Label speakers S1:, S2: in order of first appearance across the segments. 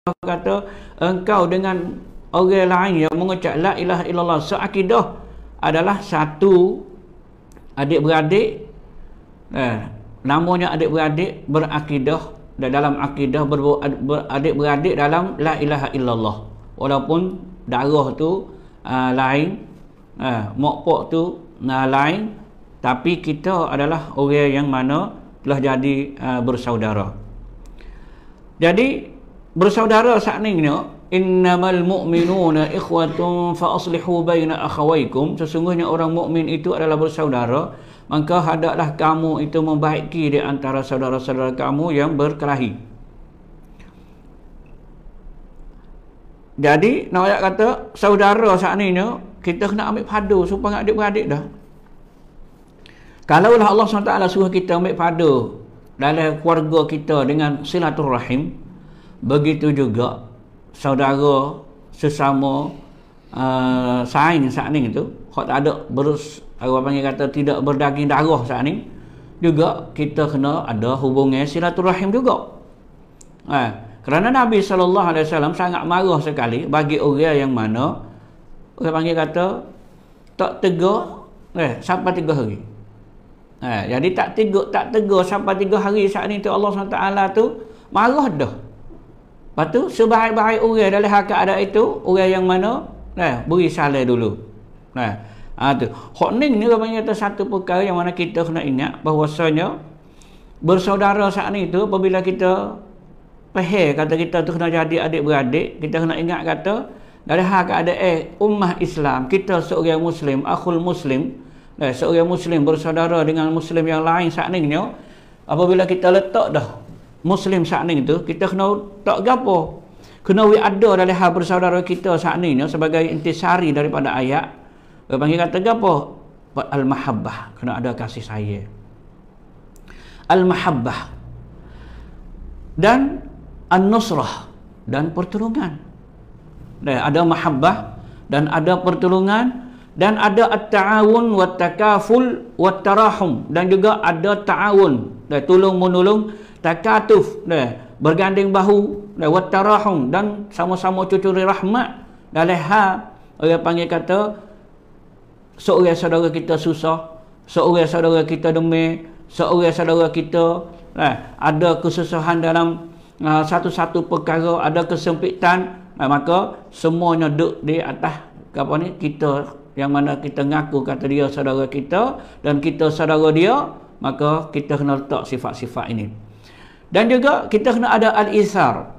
S1: Allah kata engkau dengan orang lain yang mengucap la ilaha illallah seakidah adalah satu adik beradik eh, namanya adik beradik berakidah dan dalam akidah beradik beradik dalam la ilaha illallah walaupun darah tu uh, lain eh, mokpok tu uh, lain tapi kita adalah orang yang mana telah jadi uh, bersaudara jadi bersaudara sakningnya innamal mu'minuna ikhwatun fa aslihu baina akhawaykum sesungguhnya orang mukmin itu adalah bersaudara maka hendaklah kamu itu membaiki di antara saudara-saudara kamu yang berkelahi jadi nak ayat kata saudara sakninya kita kena ambil padu supaya adik beradik dah kalaulah Allah SWT suruh kita ambil padu dalam keluarga kita dengan silaturrahim begitu juga saudara sesama uh, saing saat ni itu kalau tak ada berus aku panggil kata tidak berdaging darah saat ni juga kita kena ada hubungan silaturahim juga eh, kerana Nabi SAW sangat marah sekali bagi orang yang mana aku panggil kata tak tegur eh, sampai tiga hari eh, jadi tak tegur tak tegur sampai tiga hari saat ni tu Allah SWT tu marah dah Lepas tu sebaik-baik orang dalam hak ada itu, orang yang mana? Nah, beri salah dulu. Nah. Ha tu. Hokning ni rupanya itu satu perkara yang mana kita kena ingat bahawasanya bersaudara saat ni tu apabila kita pehe kata kita tu kena jadi adik beradik, kita kena ingat kata dari hak ada eh ummah Islam, kita seorang muslim, akhul muslim, nah, seorang muslim bersaudara dengan muslim yang lain saat ni apabila kita letak dah Muslim saat ini tu kita kena tak gapo kena we ada dalam hal bersaudara kita saat ini sebagai intisari daripada ayat dia panggil kata gapo al-mahabbah kena ada kasih sayang al-mahabbah dan an-nusrah dan pertolongan dan ada mahabbah dan ada pertolongan dan ada at-ta'awun wat-takaful wat-tarahum dan juga ada ta'awun dan tolong menolong takatuf dan berganding bahu dan watarahum dan sama-sama cucuri rahmat dalam hal orang panggil kata seorang saudara kita susah seorang saudara kita demi seorang saudara kita eh, ada kesusahan dalam ah, satu-satu perkara ada kesempitan eh, maka semuanya duduk di atas apa ni kita yang mana kita ngaku kata dia saudara kita dan kita saudara dia maka kita kena letak sifat-sifat ini dan juga kita kena ada al-isar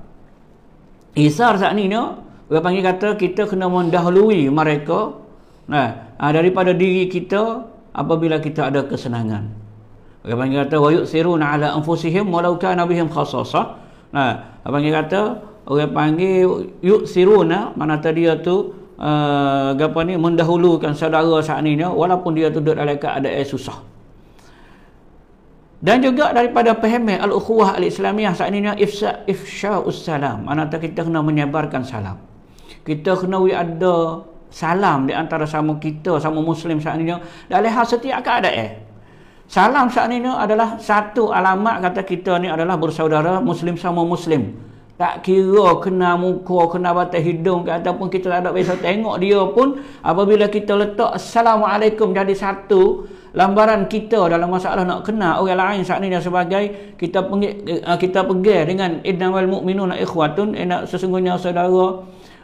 S1: isar saat ini, ni orang panggil kata kita kena mendahului mereka Nah, ah, daripada diri kita apabila kita ada kesenangan orang panggil kata wa yusiruna ala anfusihim walau kana bihim khassasa nah orang panggil kata orang panggil yusiruna mana tadi tu uh, apa ni mendahulukan saudara saat ini, walaupun dia tu duduk dalam keadaan susah dan juga daripada pemahaman al-ukhuwah al-islamiyah saat ini ifsa ifsha ussalam maknanya kita kena menyebarkan salam kita kena we ada salam di antara sama kita sama muslim saat ini dalam hal setiap keadaan eh? salam saat ini adalah satu alamat kata kita ni adalah bersaudara muslim sama muslim tak kira kena muka, kena batas hidung ke ataupun kita tak ada biasa tengok dia pun apabila kita letak Assalamualaikum jadi satu lambaran kita dalam masalah nak kenal orang lain saat ini dan sebagai kita pergi eh, kita pergi dengan idnan wal mukminuna ikhwatun inna sesungguhnya saudara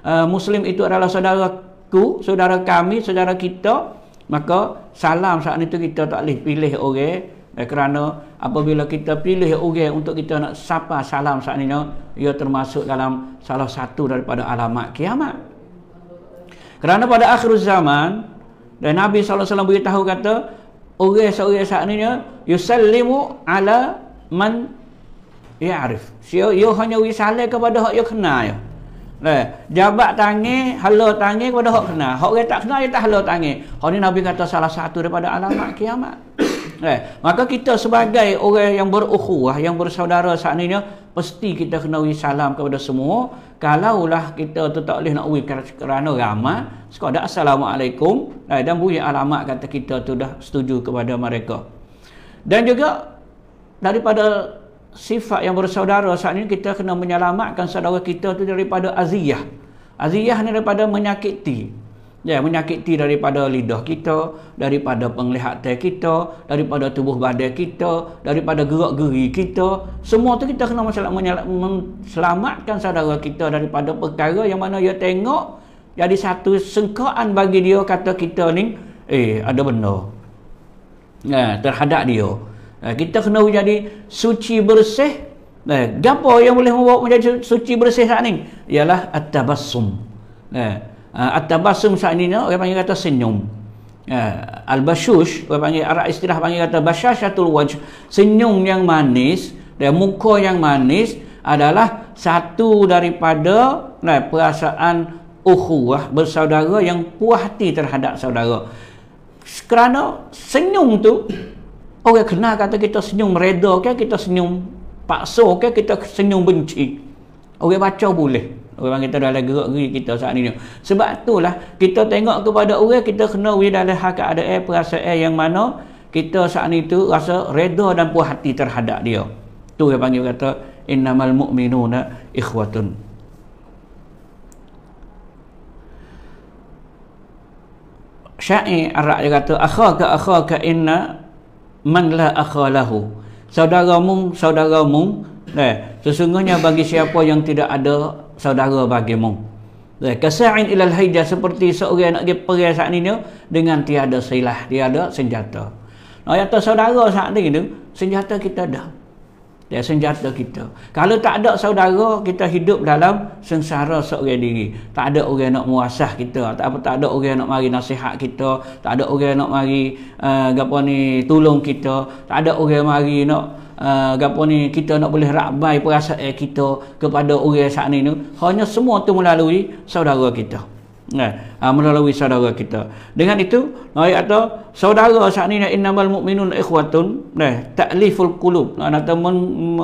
S1: eh, muslim itu adalah saudaraku saudara kami saudara kita maka salam saat itu kita tak boleh pilih orang eh, kerana apabila kita pilih orang untuk kita nak sapa salam saat ini ia termasuk dalam salah satu daripada alamat kiamat kerana pada akhir zaman dan Nabi SAW beritahu kata orang seorang saat ni yusallimu ala man ya'rif dia dia ya hanya risale kepada hak dia kenal ya Nah, ya. jabat tangi, hala tangi kepada hak kenal. Hak orang tak kenal dia tak hala tangi. Hak ni Nabi kata salah satu daripada alamat kiamat. Nah, maka kita sebagai orang yang berukhuwah, yang bersaudara saat ini, mesti kita kena salam kepada semua kalaulah kita tu tak boleh nak uri kerana ramah sekadar Assalamualaikum dan bunyi alamat kata kita tu dah setuju kepada mereka dan juga daripada sifat yang bersaudara saat ini kita kena menyelamatkan saudara kita tu daripada aziyah aziyah ni daripada menyakiti Ya, menyakiti daripada lidah kita, daripada penglihatan kita, daripada tubuh badan kita, daripada gerak-geri kita. Semua tu kita kena menyelamatkan saudara kita daripada perkara yang mana dia tengok jadi satu sengkaan bagi dia kata kita ni eh ada benda eh, terhadap dia eh, kita kena jadi suci bersih eh, gapo yang boleh membawa menjadi suci bersih saat ni ialah at-tabassum eh, uh, at ini, sa'nina orang panggil kata senyum uh, al-bashush orang panggil arah istilah panggil kata bashashatul wajh senyum yang manis dan muka yang manis adalah satu daripada nah, eh, perasaan ukhuwah bersaudara yang puas hati terhadap saudara kerana senyum tu orang kenal kata kita senyum reda ke kita senyum paksa ke kita senyum benci orang baca boleh orang kita dalam gerak diri kita saat ini sebab itulah kita tengok kepada orang kita kena wujud dalam hak ada air perasaan air yang mana kita saat itu rasa reda dan puas hati terhadap dia tu yang panggil kata innamal mu'minuna ikhwatun Syair Arab dia kata akhaka akhaka inna man la akhalahu saudaramu saudaramu Eh, sesungguhnya bagi siapa yang tidak ada saudara bagimu. Eh, kasain ilal hijjah seperti seorang nak pergi perang saat ini dengan tiada silah, tiada senjata. Nah, yang saudara saat ini tu, senjata kita ada. Dia ya, senjata kita. Kalau tak ada saudara, kita hidup dalam sengsara seorang diri. Tak ada orang nak muasah kita. Tak apa tak ada orang nak mari nasihat kita. Tak ada orang nak mari uh, eh, gapo ni tolong kita. Tak ada orang mari nak no Ah, gapo ni kita nak boleh rabai perasaan eh, kita kepada orang saat ni hanya semua itu melalui saudara kita nah eh, ha, melalui saudara kita dengan itu nah atau saudara saat ini innamal mu'minun ikhwatun nah eh, ta'liful qulub nah kata men,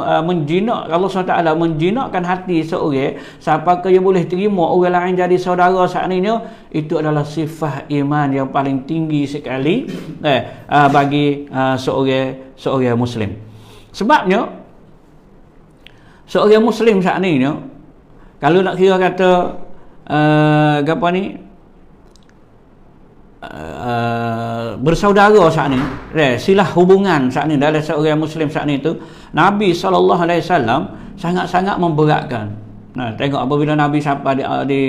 S1: ah, menjinak Allah SWT menjinakkan hati seorang siapa ke yang boleh terima orang lain jadi saudara saat ini itu adalah sifat iman yang paling tinggi sekali nah eh, bagi ah, seorang seorang muslim Sebabnya seorang muslim saat ni ni ya, kalau nak kira kata uh, apa ni uh, bersaudara saat ni eh, silah hubungan saat ni dalam seorang muslim saat ni tu Nabi SAW sangat-sangat memberatkan Nah, tengok apabila Nabi sampai di, ah, di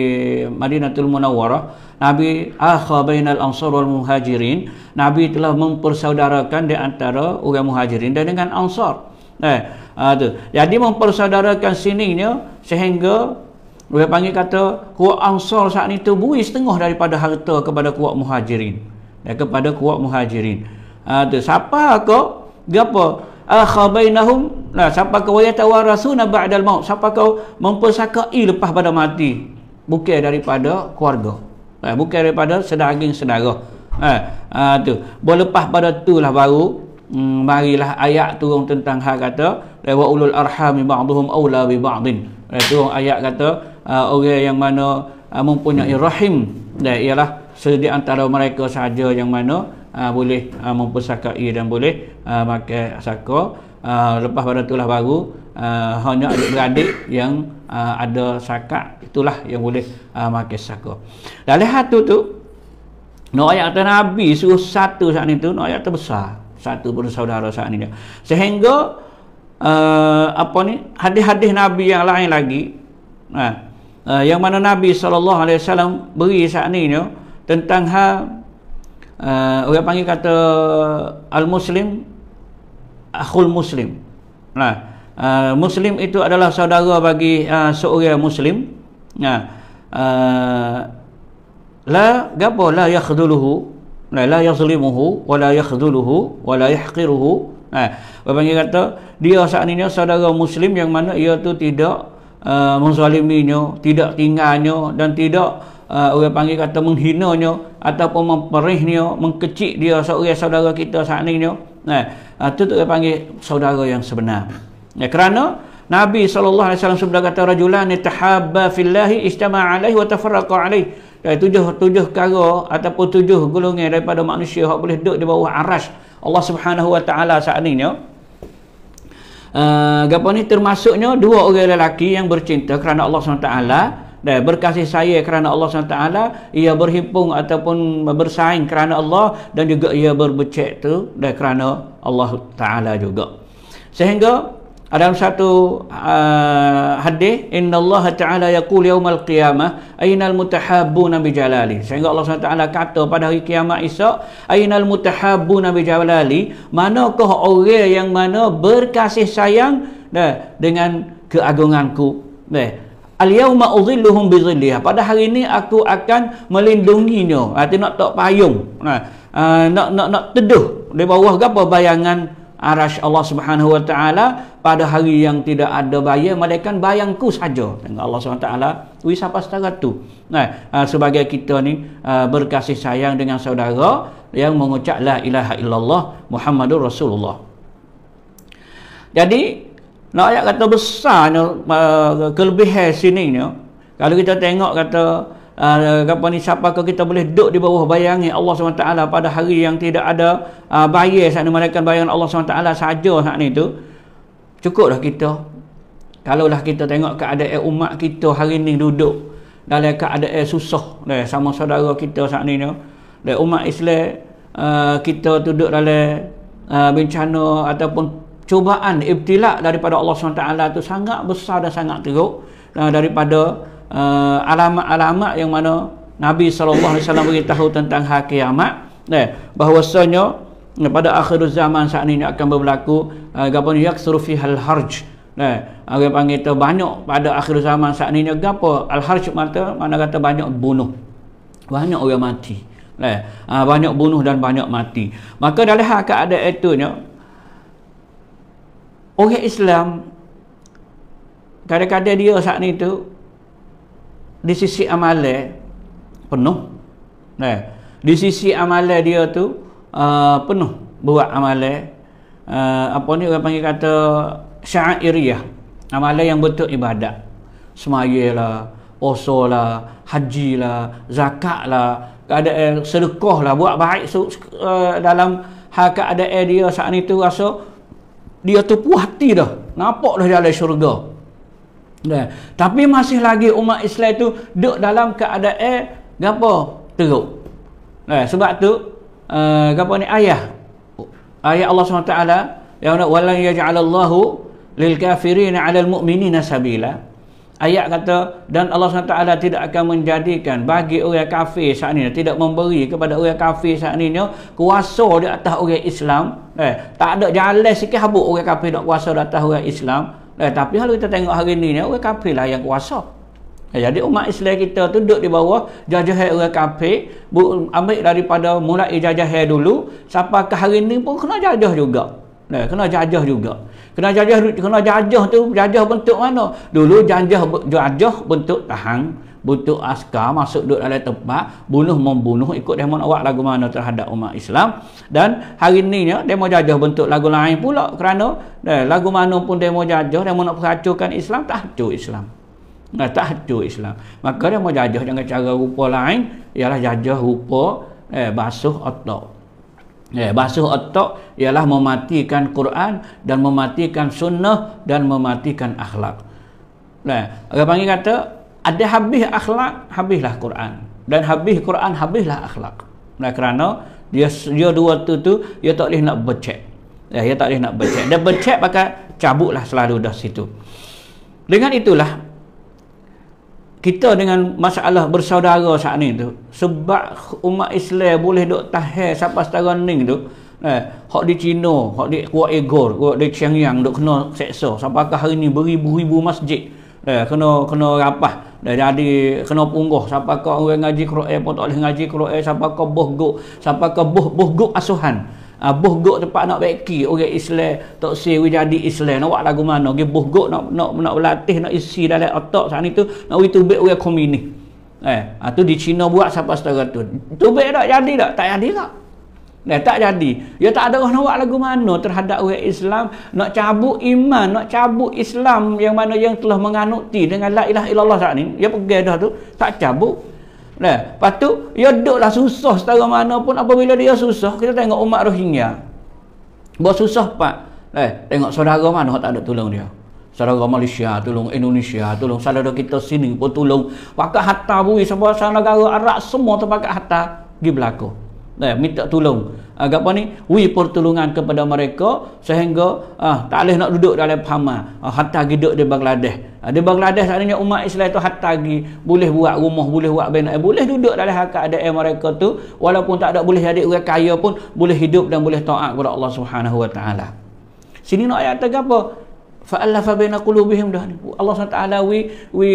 S1: Madinatul Munawwarah, Nabi akha bainal ansar wal muhajirin, Nabi telah mempersaudarakan di antara orang muhajirin dan dengan ansar. Eh, ah, tu. Jadi mempersaudarakan sininya sehingga orang panggil kata kuat ansar saat ini terbuih setengah daripada harta kepada kuat muhajirin. Eh, kepada kuat muhajirin. Ha, tu. Siapa kau? Gapa? akhabainahum nah siapa kau ya tawarasuna ba'dal maut siapa kau mempersakai lepas pada mati bukan daripada keluarga eh, bukan daripada sedaging sedara eh, ah, ha, tu boleh lepas pada itulah baru hmm, marilah ayat turun tentang hak kata lewa ulul arhami ba'dhum aula bi ba'din eh, turun ayat kata uh, orang yang mana uh, mempunyai rahim dan ialah sedi antara mereka saja yang mana aa, ah, boleh aa, ah, mempersakai dan boleh aa, ah, pakai saka aa, lepas pada itulah baru aa, hanya adik-beradik yang aa, ada saka itulah yang boleh aa, pakai saka dalam satu tu nak ayat Nabi suruh satu saat itu nak ayat terbesar satu pun saudara saat ini sehingga aa, apa ni hadis-hadis Nabi yang lain lagi aa, aa, yang mana Nabi SAW beri saat ini tentang hal uh, orang panggil kata al-muslim akhul muslim nah uh, muslim itu adalah saudara bagi uh, seorang muslim nah uh, la gapo la yakhdhuluhu nah, la yazlimuhu wa la yakhdhuluhu wa la yahqiruhu nah orang panggil kata dia saat ini saudara muslim yang mana ia tu tidak uh, menzaliminya tidak tinggalnya dan tidak uh, orang panggil kata menghinanya ataupun memperihnya mengkecik dia seorang saudara kita saat ini nah eh, itu tu orang panggil saudara yang sebenar Nah, eh, kerana Nabi saw alaihi kata sudah kata rajulan tahabba fillahi istama'a alaihi wa tafarraqa alaihi dari eh, tujuh tujuh perkara ataupun tujuh gulungnya daripada manusia yang boleh duduk di bawah aras Allah Subhanahu wa taala saat ini uh, ah, gapo ni termasuknya dua orang lelaki yang bercinta kerana Allah Subhanahu wa taala dan berkasih sayang kerana Allah SWT ia berhimpun ataupun bersaing kerana Allah dan juga ia berbecek tu dan kerana Allah Taala juga sehingga ada satu uh, hadis inna Allah taala yaqul yaumal qiyamah ainal mutahabbuna bi jalali sehingga Allah SWT kata pada hari kiamat isa ainal mutahabbuna bi jalali manakah orang yang mana berkasih sayang dah dengan keagunganku Al-yawma udhilluhum bi Pada hari ini aku akan melindungi melindunginya. Arti nak tak payung. Nah, eh, nak nak nak teduh di bawah gapo bayangan arasy Allah Subhanahu wa taala pada hari yang tidak ada bayang malaikat bayangku saja. Tengok Allah Subhanahu wa taala tu siapa setara tu. Nah, eh, sebagai kita ni eh, berkasih sayang dengan saudara yang mengucap la ilaha illallah Muhammadur Rasulullah. Jadi nak ayat kata besarnya uh, kelebihan sini ni kalau kita tengok kata uh, apa ni siapa ke kita boleh duduk di bawah bayangi Allah SWT pada hari yang tidak ada uh, eh, bayar saat ni malaikan bayangan Allah SWT saja saat ni tu cukup dah kita kalau lah kita tengok keadaan umat kita hari ni duduk dalam keadaan susah dari sama saudara kita saat ni ni dari umat Islam uh, kita duduk dalam uh, bencana ataupun cubaan ibtilak daripada Allah SWT itu sangat besar dan sangat teruk uh, daripada uh, alamat-alamat yang mana Nabi SAW beritahu tentang hak kiamat eh, bahawasanya eh, pada akhir zaman saat ini akan berlaku uh, gapa ni fi hal harj eh, orang panggil tu banyak pada akhir zaman saat ini gapo al harj mata mana kata banyak bunuh banyak orang mati eh, uh, banyak bunuh dan banyak mati maka dalam hak keadaan itu orang Islam kadang-kadang dia saat ni tu di sisi amalan penuh Nah, eh, di sisi amalan dia tu uh, penuh buat amalan uh, eh, apa ni orang panggil kata syairiyah amalan yang betul ibadat semayalah osolah zakat lah, ada lah, buat baik so, uh, dalam hak ada dia saat itu rasa so, dia tu puas hati dah nampak dah dalam syurga Nah, tapi masih lagi umat Islam tu duduk dalam keadaan gapo teruk Nah, sebab tu uh, eh, apa ni ayah ayah Allah SWT yang nak walan yaj'alallahu lil kafirin alal mu'minina sabila Ayat kata dan Allah SWT tidak akan menjadikan bagi orang kafir saat ini tidak memberi kepada orang kafir saat ini kuasa di atas orang Islam eh, tak ada jalan sikit habuk orang kafir nak kuasa di atas orang Islam eh, tapi kalau kita tengok hari ini orang kafir lah yang kuasa eh, jadi umat Islam kita tu duduk di bawah jajah orang kafir ambil daripada mulai jajahan dulu sampai ke hari ini pun kena jajah juga Nah, kena jajah juga. Kena jajah kena jajah tu jajah bentuk mana? Dulu jajah jajah bentuk tahan, bentuk askar masuk duduk dalam tempat, bunuh membunuh ikut demo awak lagu mana terhadap umat Islam dan hari ni ya, demo jajah bentuk lagu lain pula kerana nah, lagu mana pun demo jajah demo nak perhacukan Islam tak hancur Islam. Nah, tak hancur Islam. Maka demo jajah jangan cara rupa lain ialah jajah rupa eh, basuh otak. Ya, eh, basuh otak ialah mematikan Quran dan mematikan sunnah dan mematikan akhlak. Nah, agak panggil kata, ada habis akhlak, habislah Quran. Dan habis Quran, habislah akhlak. Nah, kerana dia, dia dua tu tu, dia tak boleh nak becek. Ya, dia tak boleh nak becek. Dia becek, maka cabutlah selalu dah situ. Dengan itulah, kita dengan masalah bersaudara saat ni tu sebab umat Islam boleh dok tahir siapa setara ni tu eh hok di Cina hok di Kuala Egor hok di Xiangyang duk kena seksa sampai hari ni beribu-ribu masjid eh kena kena rapah dan jadi kena punggah siapa kau orang ngaji Quran pun tak boleh ngaji Quran siapa kau boh go siapa kau boh boh go asuhan Uh, ah, buh gok tempat nak beki orang Islam tak sewi jadi Islam nak buat lagu mana ke buh gok nak nak nak latih, nak isi dalam otak sana itu nak itu baik orang komini, eh atau ah, uh, di Cina buat siapa setara tu tu baik tak jadi tak tak jadi tak Nah, eh, tak jadi. Ya tak ada orang nak buat lagu mana terhadap orang Islam. Nak cabut iman, nak cabut Islam yang mana yang telah menganuti dengan la ilaha illallah saat ni. Ya pergi dah tu. Tak cabut. Nah, lepas tu, ia ya duduklah susah setara mana pun apabila dia susah. Kita tengok umat Rohingya. Buat susah, Pak. Nah, tengok saudara mana tak ada tolong dia. Saudara Malaysia, tolong Indonesia, tolong saudara kita sini pun tolong. Pakat hatta bui, sebab saudara Arab semua tu pakat hatta. Pergi berlaku. Nah, minta tolong uh, apa ni wi pertolongan kepada mereka sehingga uh, tak leh nak duduk dalam pama uh, ah, hatta hidup di Bangladesh uh, di Bangladesh sebenarnya umat Islam itu hatta lagi boleh buat rumah boleh buat bina eh, boleh duduk dalam hak keadaan mereka tu walaupun tak ada boleh jadi orang kaya pun boleh hidup dan boleh taat kepada Allah Subhanahu wa taala sini nak ayat apa fa alafa baina qulubihim dah Allah Subhanahu wa taala wi wi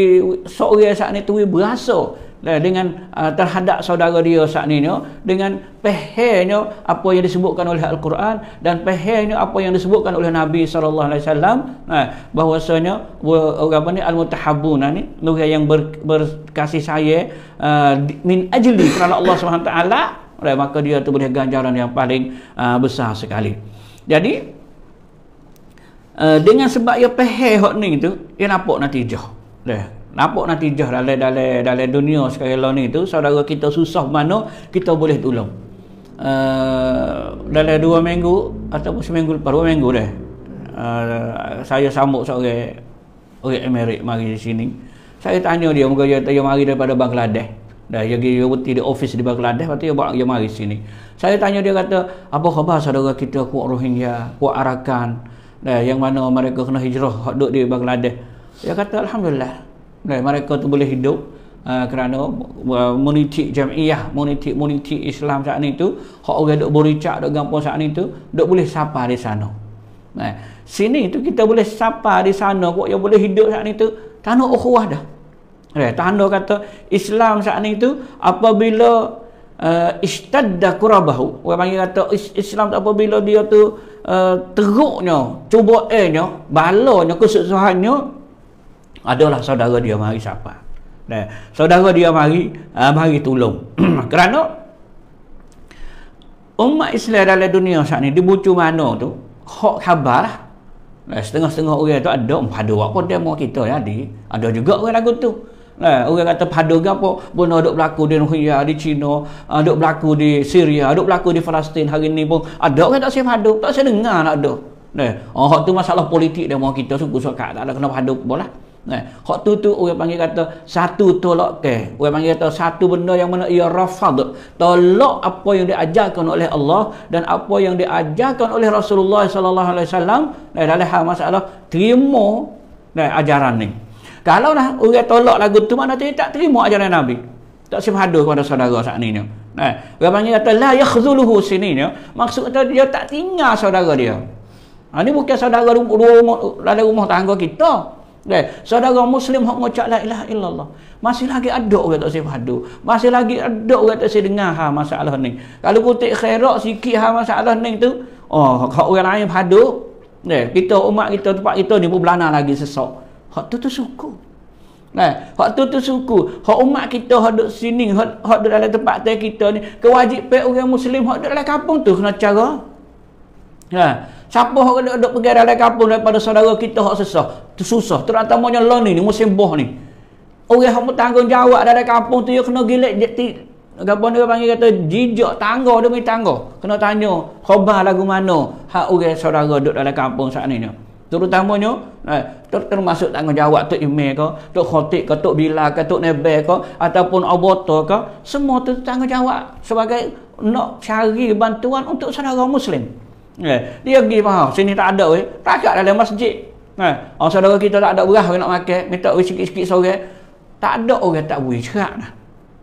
S1: sok dia saat ni tu wi berasa lah, dengan uh, terhadap saudara dia saat ini dengan pehernya apa yang disebutkan oleh Al-Quran dan pehernya apa yang disebutkan oleh Nabi SAW nah, bahawasanya Al-Mutahabun ni nuriya yang ber, berkasih saya uh, ah, min ajli kerana Allah SWT nah, maka dia tu boleh ganjaran yang paling uh, besar sekali jadi uh, dengan sebab ia peher hok ni tu ia nampak nanti jauh Nampak natijah dalam dalam dalam dunia sekarang ni tu saudara kita susah mana kita boleh tolong. Uh, dalam dua minggu ataupun seminggu lepas dua minggu dah. Uh, saya sambut seorang orang Amerika mari di sini. Saya tanya dia moga dia, dia mari daripada Bangladesh. Dah dia pergi berhenti di office di Bangladesh patut dia buat dia mari sini. Saya tanya dia kata apa khabar saudara kita kuat Rohingya, kuat Arakan. Dah yang mana mereka kena hijrah duduk di Bangladesh. Dia kata alhamdulillah Okay, mereka tu boleh hidup uh, kerana uh, muniti jamiah, muniti muniti Islam saat ni tu, hak orang duk bericak duk gampo saat ni tu, duk boleh sapa di sana. Nah, sini tu kita boleh sapa di sana kok yang boleh hidup saat ni tu, tanah ukhuwah dah. Okay, eh, tanda kata Islam saat ni tu apabila uh, eh, istadda qurabahu, orang panggil kata Islam tu apabila dia tu uh, teruknya, cubaannya, balanya, kesusahannya adalah saudara dia mari siapa nah, saudara dia mari uh, mari tolong kerana umat Islam dalam dunia saat ni dibucu mana tu hak khabar lah nah, setengah-setengah orang tu ada ada apa dia mau kita ya, di, ada juga orang lagu tu Nah, orang kata pada ke apa pun ada berlaku di Nuhia, di Cina, ada ah, berlaku di Syria, ada berlaku di Palestin hari ni pun ada orang tak saya pada tak saya dengar nak ada nah, oh, tu masalah politik dia mau kita suku suka tak ada kena pada pun Nah, eh, hak tu tu orang panggil kata satu tolak ke. Orang panggil kata satu benda yang mana ia rafad. Tolak apa yang diajarkan oleh Allah dan apa yang diajarkan oleh Rasulullah sallallahu alaihi wasallam. Nah, dalam hal masalah terima nah, ajaran ni. Kalau dah orang tolak lagu tu mana dia tak terima ajaran Nabi. Tak sempat hadu kepada saudara saat ni ni. Nah, orang panggil kata la yakhzuluhu sini ni. Maksud kata dia tak tinggal saudara dia. ini bukan saudara rumah, rumah, rumah tangga kita. Okay. Saudara Muslim yang mengucap la ilaha illallah. Masih lagi ada orang tak saya padu. Masih lagi ada orang tak saya dengar ha, masalah ni. Kalau kutip khairat sikit ha, masalah ni tu. Oh, kalau orang lain padu. Okay. Kita umat kita, tempat kita ni pun belana lagi sesak. Hak tu tu suku. Nah, hak tu tu suku. Hak umat kita hak duduk sini, hak hak dalam tempat kita ni, kewajipan orang muslim hak duduk dalam kampung tu kena cara. Ha. Siapa orang duduk, duduk pergi dalam kampung daripada saudara kita yang susah? Susah. Terutamanya lo ni, ni musim boh ni. Orang yang bertanggungjawab dalam kampung tu, dia kena gilet. Gampang dia panggil kata, jijak tangga demi tangga. Kena tanya, khabar lagu mana hak orang saudara duduk dalam kampung saat ni ni. Terutamanya, eh, ha, ter termasuk tanggungjawab Tok Imeh ke, tu Khotik ke, Tok Bila ke, Tok Nebe ke, ataupun Aboto ke, semua tu tanggungjawab sebagai nak cari bantuan untuk saudara Muslim. Eh, dia pergi faham, sini tak ada weh. Tak ada dalam masjid. Eh, orang saudara kita tak ada beras nak makan, minta weh sikit-sikit seorang. Tak ada orang tak boleh cerak dah.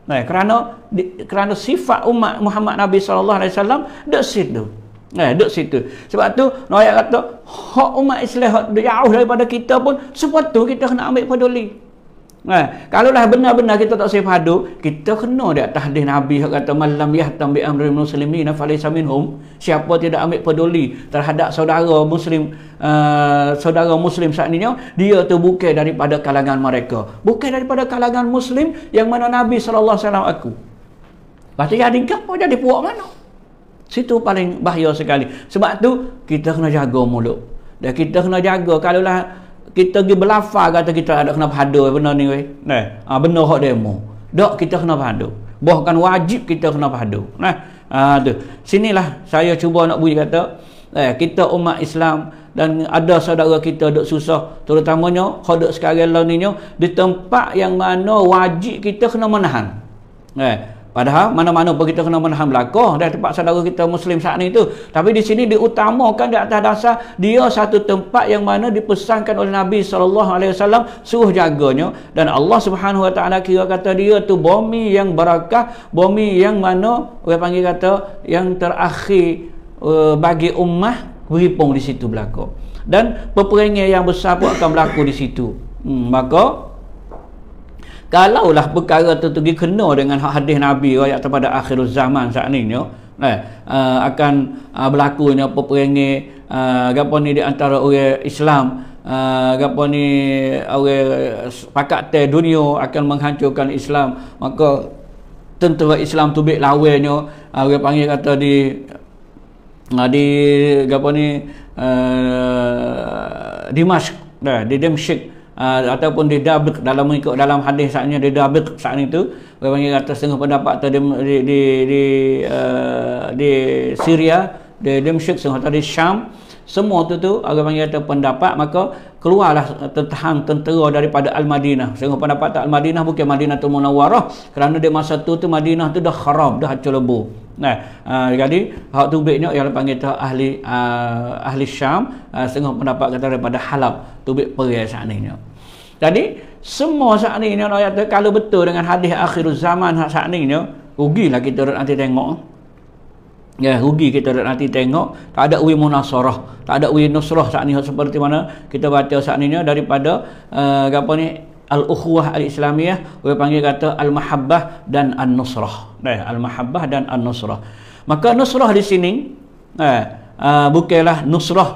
S1: Eh, kerana di, kerana sifat umat Muhammad Nabi sallallahu alaihi wasallam dak situ. Eh, dak situ. Sebab tu Noah kata, hak umat Islam hak jauh daripada kita pun sepatu kita kena ambil peduli. Ha, eh, kalau lah benar-benar kita tak safe hadu, kita kena dia tahdih Nabi yang kata malam yahtam bi amri muslimina falaysa minhum. Siapa tidak ambil peduli terhadap saudara muslim uh, saudara muslim saat ini, dia tu bukan daripada kalangan mereka. Bukan daripada kalangan muslim yang mana Nabi sallallahu alaihi wasallam aku. Pasti jadi ya, apa? jadi puak mana? Situ paling bahaya sekali. Sebab tu kita kena jaga mulut. Dan kita kena jaga kalau lah kita pergi berlafar kata kita ada kena berhadu benar ni weh nah ha, ah, benar hak demo dak kita kena berhadu bahkan wajib kita kena berhadu nah ha, tu sinilah saya cuba nak bunyi kata eh, kita umat Islam dan ada saudara kita dok susah terutamanya kodok sekarang lah ni di tempat yang mana wajib kita kena menahan eh, Padahal mana-mana pun kita kena menahan belakang dari tempat saudara kita Muslim saat ini tu. Tapi di sini diutamakan di atas dasar dia satu tempat yang mana dipesankan oleh Nabi SAW suruh jaganya. Dan Allah SWT kira kata dia tu bumi yang berakah, bumi yang mana orang panggil kata yang terakhir uh, bagi ummah beripung di situ belakang. Dan peperangan yang besar pun akan berlaku di situ. Hmm, maka kalaulah perkara tu pergi kena dengan hadis Nabi oh, ayat kepada akhir zaman saat ni ya eh, akan uh, eh, berlakunya peperangan uh, eh, gapo ni di antara orang Islam uh, gapo ni orang pakat dunia akan menghancurkan Islam maka tentera Islam tu baik lawannya uh, orang panggil kata di uh, di gapo ni uh, di Mas, nah, di Damsyik uh, ataupun didabik dalam mengikut dalam hadis saatnya didabik saat itu orang panggil kata setengah pendapat atau di di di, di, uh, ah, di Syria di Damaskus setengah tadi Syam semua itu tu orang panggil kata pendapat maka keluarlah tentang tentera daripada Al-Madinah sehingga pendapat tak Al-Madinah bukan Madinah tu Munawarah kerana dia masa tu tu Madinah tu dah kharab dah hancur lebur Nah, uh, jadi hak tubiknya yang dipanggil tu ahli uh, ahli Syam uh, setengah pendapat kata daripada halab tubik perai saat ini. Jadi semua saat ini rakyat tu kalau betul dengan hadis akhir zaman saat ini rugilah kita nanti tengok. Ya, rugi kita nanti tengok tak ada wi munasarah, tak ada wi nusrah saat ini seperti mana kita baca saat ini daripada uh, apa ni al-ukhuwah al-islamiyah orang panggil kata al-mahabbah dan al nusrah eh, al-mahabbah dan al nusrah maka nusrah di sini eh, uh, bukanlah nusrah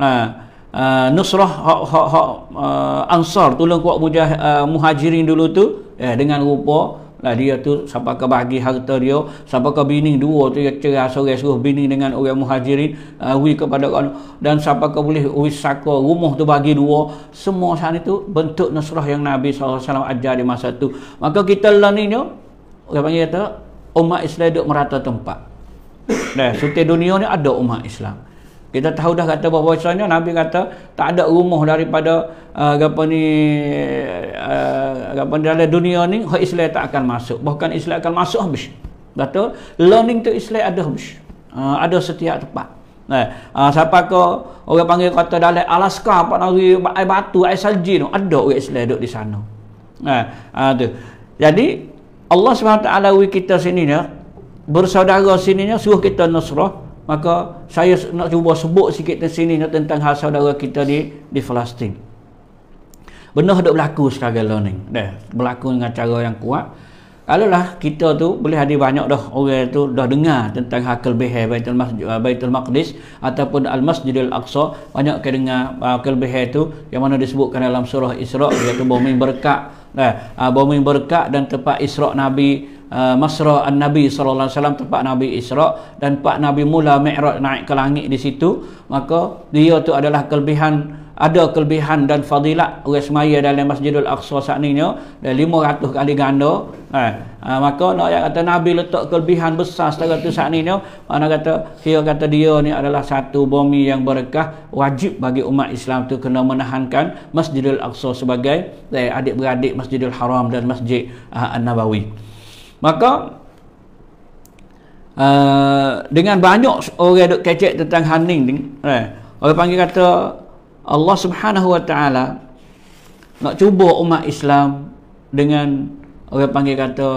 S1: eh, uh, nusrah hak, hak, hak, uh, ansar tolong kuat mujah, uh, muhajirin dulu tu eh, dengan rupa lah dia tu sampai ke bagi harta dia sampai ke bini dua tu dia cerah sore suruh bini dengan orang muhajirin uh, ah, wui kepada orang dan sampai ke boleh wui saka rumah tu bagi dua semua saat itu bentuk nasrah yang Nabi SAW ajar di masa tu maka kita lah ni dia oh. orang panggil kata umat Islam duduk merata tempat Nah sutih dunia ni ada umat Islam kita tahu dah kata bahawasanya Nabi kata tak ada rumah daripada uh, apa ni uh, apa dalam dunia ni hak Islam tak akan masuk bahkan Islam akan masuk habis kata learning to Islam ada habis uh, ada setiap tempat Nah, uh, siapa ke orang panggil kata dalam Alaska apa nari air batu air salji tu ada orang Islam duduk di sana nah, uh, tu. jadi Allah SWT kita sini ya, bersaudara sini ya, suruh kita nasrah maka saya nak cuba sebut sikit di sini tentang hal saudara kita di di Palestin. Benar dok berlaku sekarang learning. Dah berlaku dengan cara yang kuat. Kalaulah kita tu boleh ada banyak dah orang tu dah dengar tentang hakul bihi Baitul Masjid eh, Baitul Maqdis ataupun Al Masjidil Aqsa, banyak ke dengar hakul eh, bihi tu yang mana disebutkan dalam surah Isra iaitu bumi berkat. Nah, eh, bumi berkat dan tempat Isra Nabi uh, Masra An-Nabi sallallahu alaihi wasallam tempat Nabi Isra dan tempat Nabi mula Mi'raj naik ke langit di situ maka dia tu adalah kelebihan ada kelebihan dan fadilat orang semaya dalam Masjidul Aqsa saat ini dan 500 kali ganda eh. Ha, maka nak yang kata Nabi letak kelebihan besar setara tu saat ini mana kata dia kata dia ni adalah satu bumi yang berkah wajib bagi umat Islam tu kena menahankan Masjidul Aqsa sebagai eh, adik-beradik Masjidul Haram dan Masjid uh, An-Nabawi maka uh, dengan banyak orang duk kecek tentang haning ni eh, orang panggil kata Allah subhanahu wa ta'ala nak cuba umat Islam dengan orang panggil kata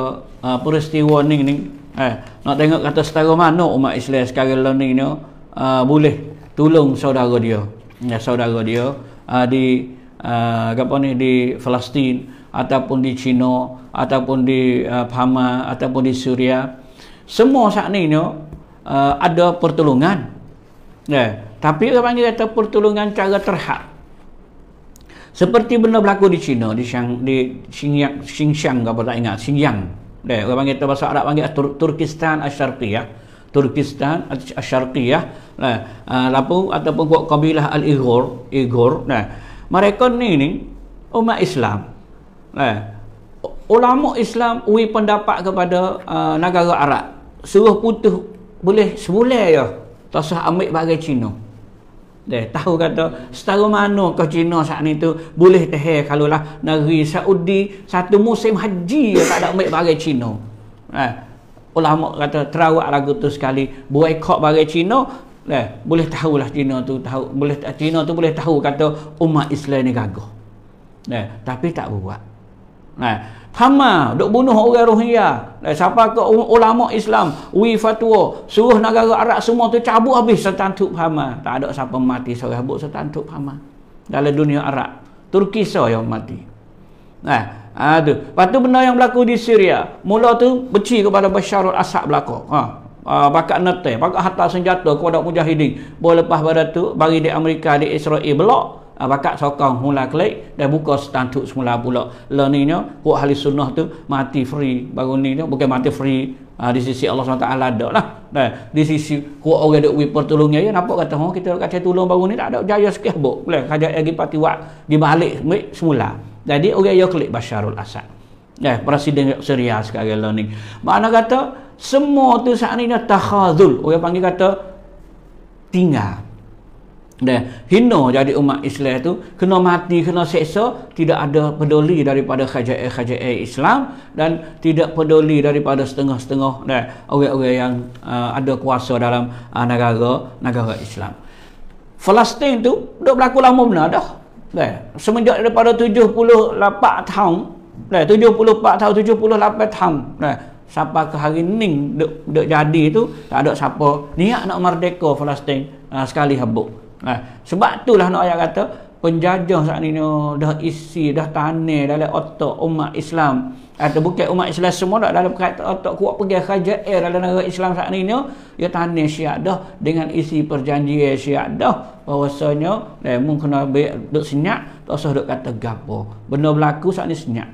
S1: uh, peristiwa ni ni eh, nak tengok kata setara mana umat Islam sekarang ni ni uh, boleh tolong saudara dia ya, saudara dia uh, di uh, apa ni di Palestin ataupun di China ataupun di uh, Fama ataupun di Suria semua saat ni ni uh, ada pertolongan yeah. tapi orang panggil kata pertolongan cara terhad seperti benda berlaku di China di Xiang di Xinjiang Xinjiang apa tak ingat Xinjiang yeah. orang panggil bahasa Arab panggil Tur Turkistan Asyarqi ya Turkistan Asyarqi ya nah, ya, uh, lapu ataupun kuat kabilah al Igor, Igor. Ya. nah, mereka ni ni umat Islam eh, ulama Islam ui pendapat kepada uh, negara Arab suruh putus boleh sebulan ya tak usah ambil bagi Cina deh tahu kata setara mana ke Cina saat ni tu boleh teher kalau lah negeri Saudi satu musim haji ya, tak ada ambil bagi Cina eh, ulama kata terawak lagu tu sekali kok bagi Cina eh, boleh tahulah Cina tu tahu boleh Cina tu boleh tahu kata umat Islam ni gagah eh, tapi tak buat Nah, eh, Hama duk bunuh orang Rohingya. Eh, siapa ke ulama Islam, wi fatwa, suruh negara Arab semua tu cabut habis setantuk Hama. Tak ada siapa mati seorang buat setantuk Hama. Dalam dunia Arab. Turki saja yang mati. Nah, eh, ha, tu. Lepas benda yang berlaku di Syria. Mula tu beci kepada Bashar al-Assad berlaku. Ha. Uh, bakat nete, bakat hantar senjata kepada Mujahidin. Boleh lepas pada tu, bagi di Amerika, di Israel, eh, belok. Ah, bakat sokong mula klik dan buka standuk semula pula le lah ni nya buat ahli sunnah tu mati free baru ni nya bukan mati free ah, di sisi Allah SWT ada lah dan di sisi kuat orang duk wiper tolongnya ya nampak kata oh, kita kata tolong baru ni tak ada jaya sikit bok boleh kaja lagi pati wak di balik semula jadi orang yang klik Basharul Asad Ya, presiden Syria sekarang learning. Mana kata semua tu saat ini takhazul. Orang panggil kata tinggal dan hina jadi umat Islam tu kena mati kena seksa tidak ada peduli daripada khajai-khajai Islam dan tidak peduli daripada setengah-setengah dan orang-orang yang uh, ada kuasa dalam uh, negara negara Islam Palestin tu dok berlaku lama benar dah dan semenjak daripada 78 tahun dan 74 tahun 78 tahun dan sampai ke hari ni dok dek jadi tu tak ada siapa niat nak merdeka Palestin uh, sekali habuk Nah eh, Sebab itulah nak ayat kata, penjajah saat ini dah isi, dah tanya dalam otak umat Islam. Atau eh, bukan umat Islam semua dah dalam kata otak kuat pergi kerja air dalam negara Islam saat ini. dia tanya siap dah dengan isi perjanjian siap dah. Bahawasanya, eh, mungkin kena baik duduk senyap, tak usah duduk kata gapo. Benda berlaku saat ini senyap.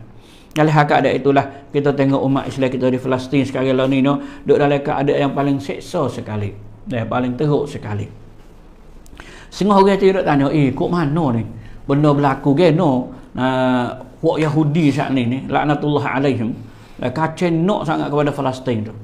S1: Kali hakak ada itulah kita tengok umat Islam kita di Palestin sekarang lah ni no, duduk dalam keadaan yang paling seksa sekali. Eh, paling teruk sekali. Setengah orang tu tanya, "Eh, kok mana ni? Benda berlaku ke no? Ah, uh, Yahudi saat ni ni, laknatullah alaihim. Lah kacen no sangat kepada Palestin tu.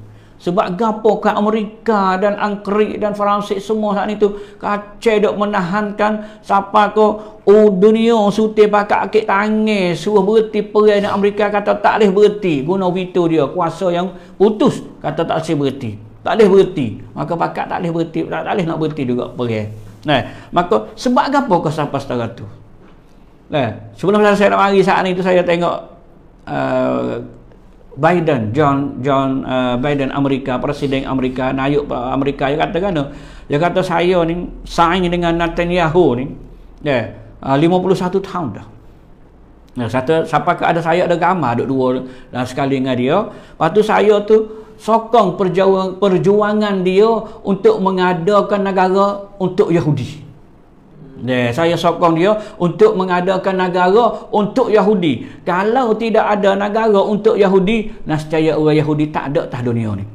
S1: Sebab gapo ke Amerika dan Angkri dan Fransis semua saat ni tu kacau dok menahankan siapa ko oh dunia sutih pakak akik tangis suruh berhenti perang dengan Amerika kata tak boleh berhenti guna veto dia kuasa yang putus kata tak boleh berhenti tak boleh berhenti maka pakat tak boleh berhenti tak boleh nak berhenti juga perang Nah, eh, maka sebab apa kau sampai setara tu? Nah, eh, sebelum saya nak mari saat ni saya tengok uh, Biden, John John uh, Biden Amerika, Presiden Amerika, Nayuk Amerika dia kata kan Dia kata saya ni saing dengan Netanyahu ni. Nah, uh, 51 tahun dah. Nah, satu siapa ada saya ada gambar duk dua dan sekali dengan dia. Lepas tu saya tu sokong perjuangan dia untuk mengadakan negara untuk Yahudi. Yeah, saya sokong dia untuk mengadakan negara untuk Yahudi. Kalau tidak ada negara untuk Yahudi, nascaya orang Yahudi tak ada tah dunia ni.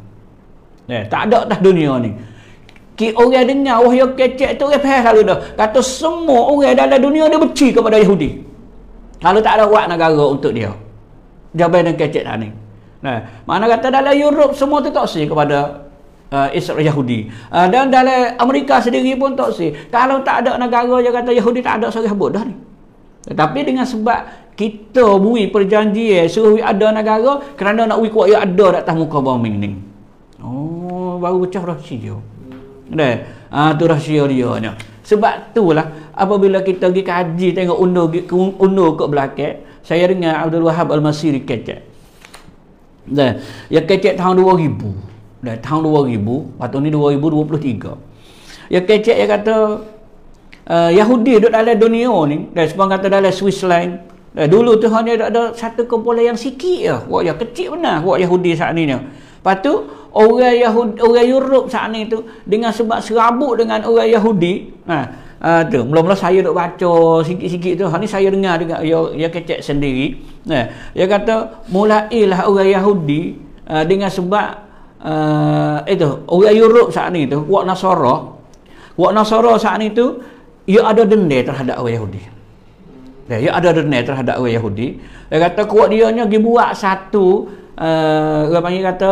S1: Yeah, tak ada tah dunia ni. Ki orang dengar wahyu ya, kecek tu dia faham selalu dah. Kata semua orang dalam dunia dia benci kepada Yahudi. Kalau tak ada buat negara untuk dia. Jawapan dan kecek tak ni. Nah, mana kata dalam Europe semua tu toksik kepada uh, Israel Yahudi. Uh, dan dalam Amerika sendiri pun toksik. Kalau tak ada negara yang kata Yahudi tak ada seorang pun dah ni. Tetapi dengan sebab kita bui perjanjian suruh ada negara kerana nak bui kuat yang ada di atas muka bumi ni. Oh, baru pecah rahsia. Nah, ah tu rahsia dia ni. Sebab itulah apabila kita pergi kaji tengok undur undur kat belakang, saya dengar Abdul Wahab Al-Masiri kecek. Dan ia ya, kecek tahun 2000. Dan tahun 2000, patut ni 2023. Ya kecek ia kata uh, Yahudi duduk dalam dunia ni, dan sebab kata dalam Switzerland, dan dulu tu hanya ada, ada satu kumpulan yang sikit ya. Wah, ya kecil benar wah Yahudi saat ni. Lepas tu orang Yahudi, orang Europe saat ni tu dengan sebab serabut dengan orang Yahudi, nah, ha, uh, mula-mula saya duk baca sikit-sikit tu hari ni saya dengar juga dia, ya, ya kecek sendiri Nah, eh, dia kata mulailah orang Yahudi uh, dengan sebab uh, itu orang Europe saat ni tu wak Nasara wak Nasara saat ni tu ia ya ada dendai terhadap orang Yahudi eh, ia ya ada dendai terhadap orang Yahudi dia kata kuat dia ni dia buat satu uh, orang panggil kata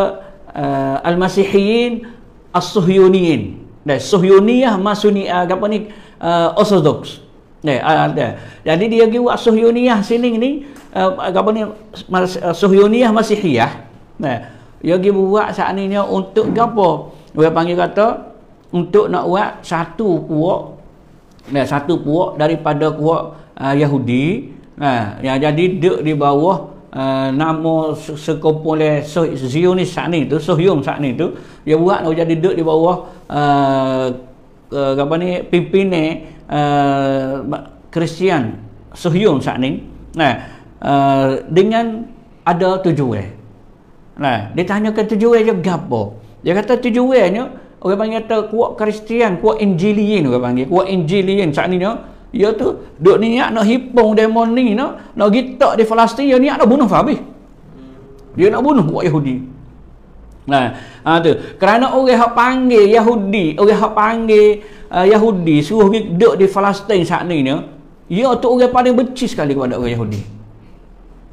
S1: uh, Al-Masihin As-Suhyuniin dan Suhyuniyah Masuni apa ni uh, Orthodox. Ya, ada. Ah, ah, jadi dia pergi buat Suhyuniyah sini ni, uh, apa ni, uh, Suhyuniyah Masihiyah. Nah, dia pergi buat saat ini untuk apa? Dia panggil kata, untuk nak buat satu puak, nah, satu puak daripada puak uh, Yahudi. Nah, ya, jadi duduk di bawah Uh, nama sekumpulan so, Zionis saat ni tu Sohyum saat ni tu dia buat nak jadi duduk di bawah uh, uh, apa ni pimpin uh, Kristian Suhyun saat ni nah uh, dengan ada tujuh tujuan nah dia tujuh tujuan dia gapo dia kata tujuh tujuannya orang panggil kata kuat Kristian kuat Injilian orang panggil kuat Injilian saat ni dia tu duk niat nak hipung demon ni nak nak gitak di Palestin dia niat nak bunuh Fabi dia nak bunuh kuat Yahudi Nah, ha tu. Kerana orang hak panggil Yahudi, orang hak panggil uh, Yahudi suruh pergi duduk di Palestin saat ni ni, ia tu orang paling benci sekali kepada orang Yahudi.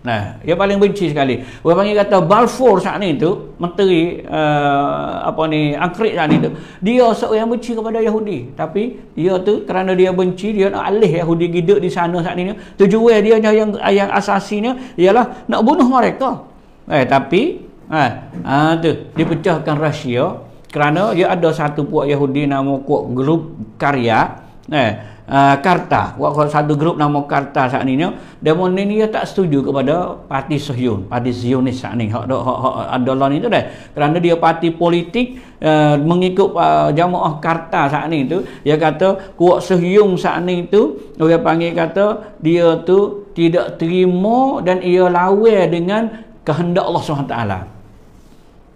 S1: Nah, dia paling benci sekali. Orang panggil kata Balfour saat ni tu, menteri uh, apa ni, Angkrit saat ni tu, dia seorang yang benci kepada Yahudi. Tapi dia tu kerana dia benci, dia nak alih Yahudi hidup di sana saat ni ni. Tujuan dia yang yang asasinya ialah nak bunuh mereka. Eh, tapi ha, eh, ha, tu dipecahkan rahsia kerana dia ada satu puak Yahudi nama kuat grup karya eh, ha, karta kuat satu grup nama karta saat ini dia ni dia tak setuju kepada parti Sihun parti Zionis saat ini hak, hak, hak, hak adalah dah kerana dia parti politik Uh, mengikut uh, jamaah karta saat ni tu dia kata kuat sehium saat ni tu dia panggil kata dia tu tidak terima dan ia lawir dengan kehendak Allah SWT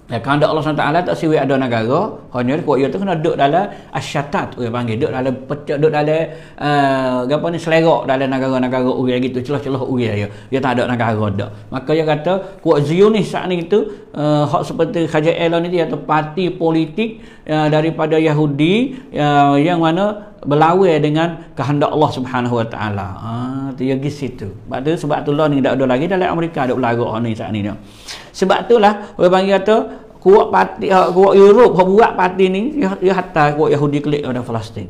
S1: Ya, kalau Allah SWT tak siwi ada negara, hanya dia kuat tu kena duduk dalam asyatat, orang panggil. Duduk dalam pecah, duduk dalam, uh, apa ni, selerok dalam negara-negara orang gitu, celah-celah orang ya. Dia tak ada negara dah. Maka dia kata, kuat Zionis saat ni itu, uh, hak seperti Khajar Elon ni, atau parti politik, uh, daripada Yahudi uh, yang mana berlawan dengan kehendak Allah Subhanahu Wa Taala. Ah tu ya gis itu. Sebab tu sebab tu lah ni tak ada lagi dalam Amerika ada berlaku orang ni saat ni. ni. Sebab tu lah orang panggil kata kuat parti ha, kuat Europe hak buat parti ni dia hatta kuat Yahudi klik pada Palestin.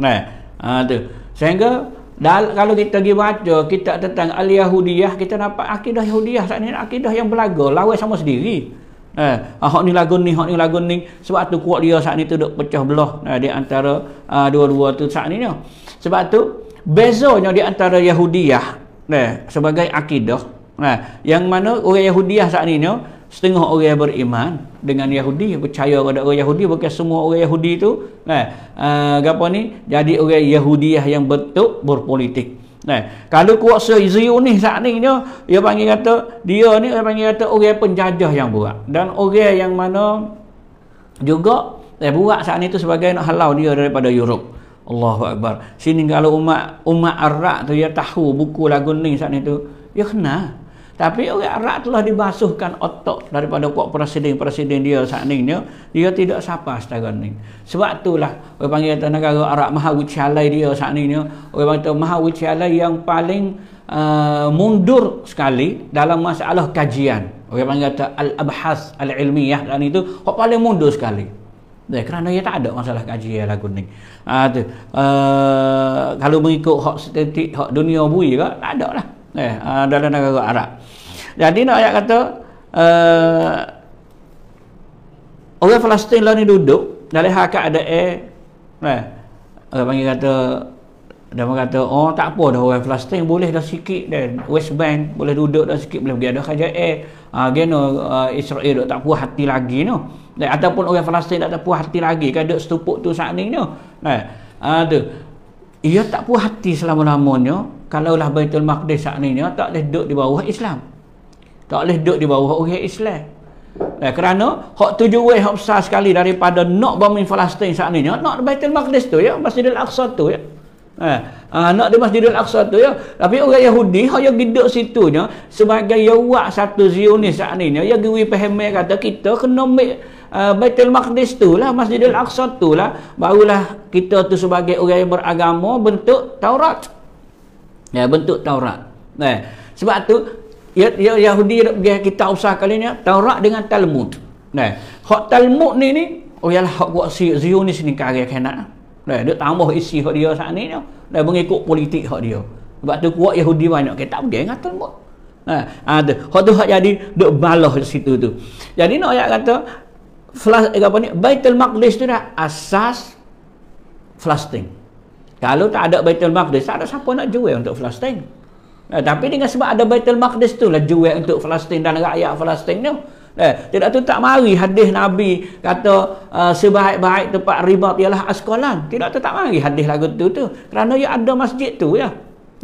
S1: Nah, ah tu. Sehingga dal, kalau kita pergi baca kita tentang al-Yahudiyah kita nampak akidah Yahudiyah saat ni akidah yang berlagak lawan sama sendiri. Eh, hak ah, ni lagu ni, hak ni lagu ni. Sebab tu kuat dia saat ni tu duk pecah belah eh, di antara uh, dua-dua tu saat ni. Sebab tu bezanya di antara Yahudiah eh, sebagai akidah. Eh, yang mana orang Yahudiah saat ni setengah orang beriman dengan Yahudi percaya kepada orang Yahudi bukan semua orang Yahudi tu eh uh, ah, apa ni jadi orang Yahudiah yang betul berpolitik Nah, eh, kalau kuasa Israel saat ni dia, dia panggil kata dia ni dia panggil kata orang penjajah yang buat dan orang yang mana juga dia eh, buat saat ni tu sebagai nak halau dia daripada Europe. Allahu akbar. Sini kalau umat umat Arab tu dia tahu buku lagu ni saat ni tu, dia kenal. Tapi orang Arab telah dibasuhkan otak daripada kuat presiden-presiden dia saat ini. Dia, dia tidak sapa setara ini. Sebab itulah orang panggil kata negara Arab maha wicalai dia saat ini. Orang panggil maha wicalai yang paling uh, mundur sekali dalam masalah kajian. Orang panggil kata al-abhas al-ilmiyah dan itu orang paling mundur sekali. Ya, kerana dia tak ada masalah kajian lagu ni. Ha, Uh, kalau mengikut hak statistik, hak dunia bui juga, tak ada lah eh ah, dalam negara Arab. Jadi nak ayat kata uh, orang Palestin lah ni duduk dalam hak ada eh eh orang panggil kata dia orang kata oh tak apa dah orang Palestin boleh dah sikit dan West Bank boleh duduk dah sikit boleh pergi ada kerja eh ah uh, geno uh, ah, Israel tak puas hati lagi tu. Dan eh, ataupun orang Palestin tak puas hati lagi kan duk setupuk tu saat ni eh, ah, tu. Nah, uh, tu ia tak puas hati selama-lamanya Kalau lah Baitul Maqdis saat ini tak boleh duduk di bawah Islam tak boleh duduk di bawah orang Islam eh, kerana hak tujuh way hak besar sekali daripada nak bermin Palestin saat ini nak Baitul Maqdis tu ya Masjidil Aqsa tu ya Ha, nak di Masjidil Aqsa tu ya. Tapi orang Yahudi hanya duduk situ nya sebagai yawak satu Zionis saat ini. Ya gerui pahamai kata kita kena ambil uh, Baitul Maqdis tu lah, Masjidil Aqsa tu lah. Barulah kita tu sebagai orang yang beragama bentuk Taurat. Ya, bentuk Taurat. Eh, sebab tu ya, ya, Yahudi nak pergi kita usah kali ni ya, Taurat dengan Talmud. Nah, eh, hak Talmud ni ni oh yalah hak buat Zionis ni kagak kena. Ah. Dah dia tambah isi hak dia saat ni dah mengikut politik hak dia. Sebab tu kuat Yahudi banyak kita pergi ngatul mut. Nah, ada. Ha, hak tu hak jadi duk balah di situ tu. Jadi nak ayat kata flas eh, apa ni? Baitul Maqdis tu dah asas flasting. Kalau tak ada Baitul Maqdis, tak ada siapa nak jual untuk flasting? Nah, tapi dengan sebab ada Baitul Maqdis tu lah jual untuk flasting dan rakyat Palestin tu. Eh, tidak tu tak mari hadis Nabi kata uh, sebaik-baik tempat ribat ialah askolan. Tidak tu tak mari hadis lagu tu tu. Kerana ia ada masjid tu ya.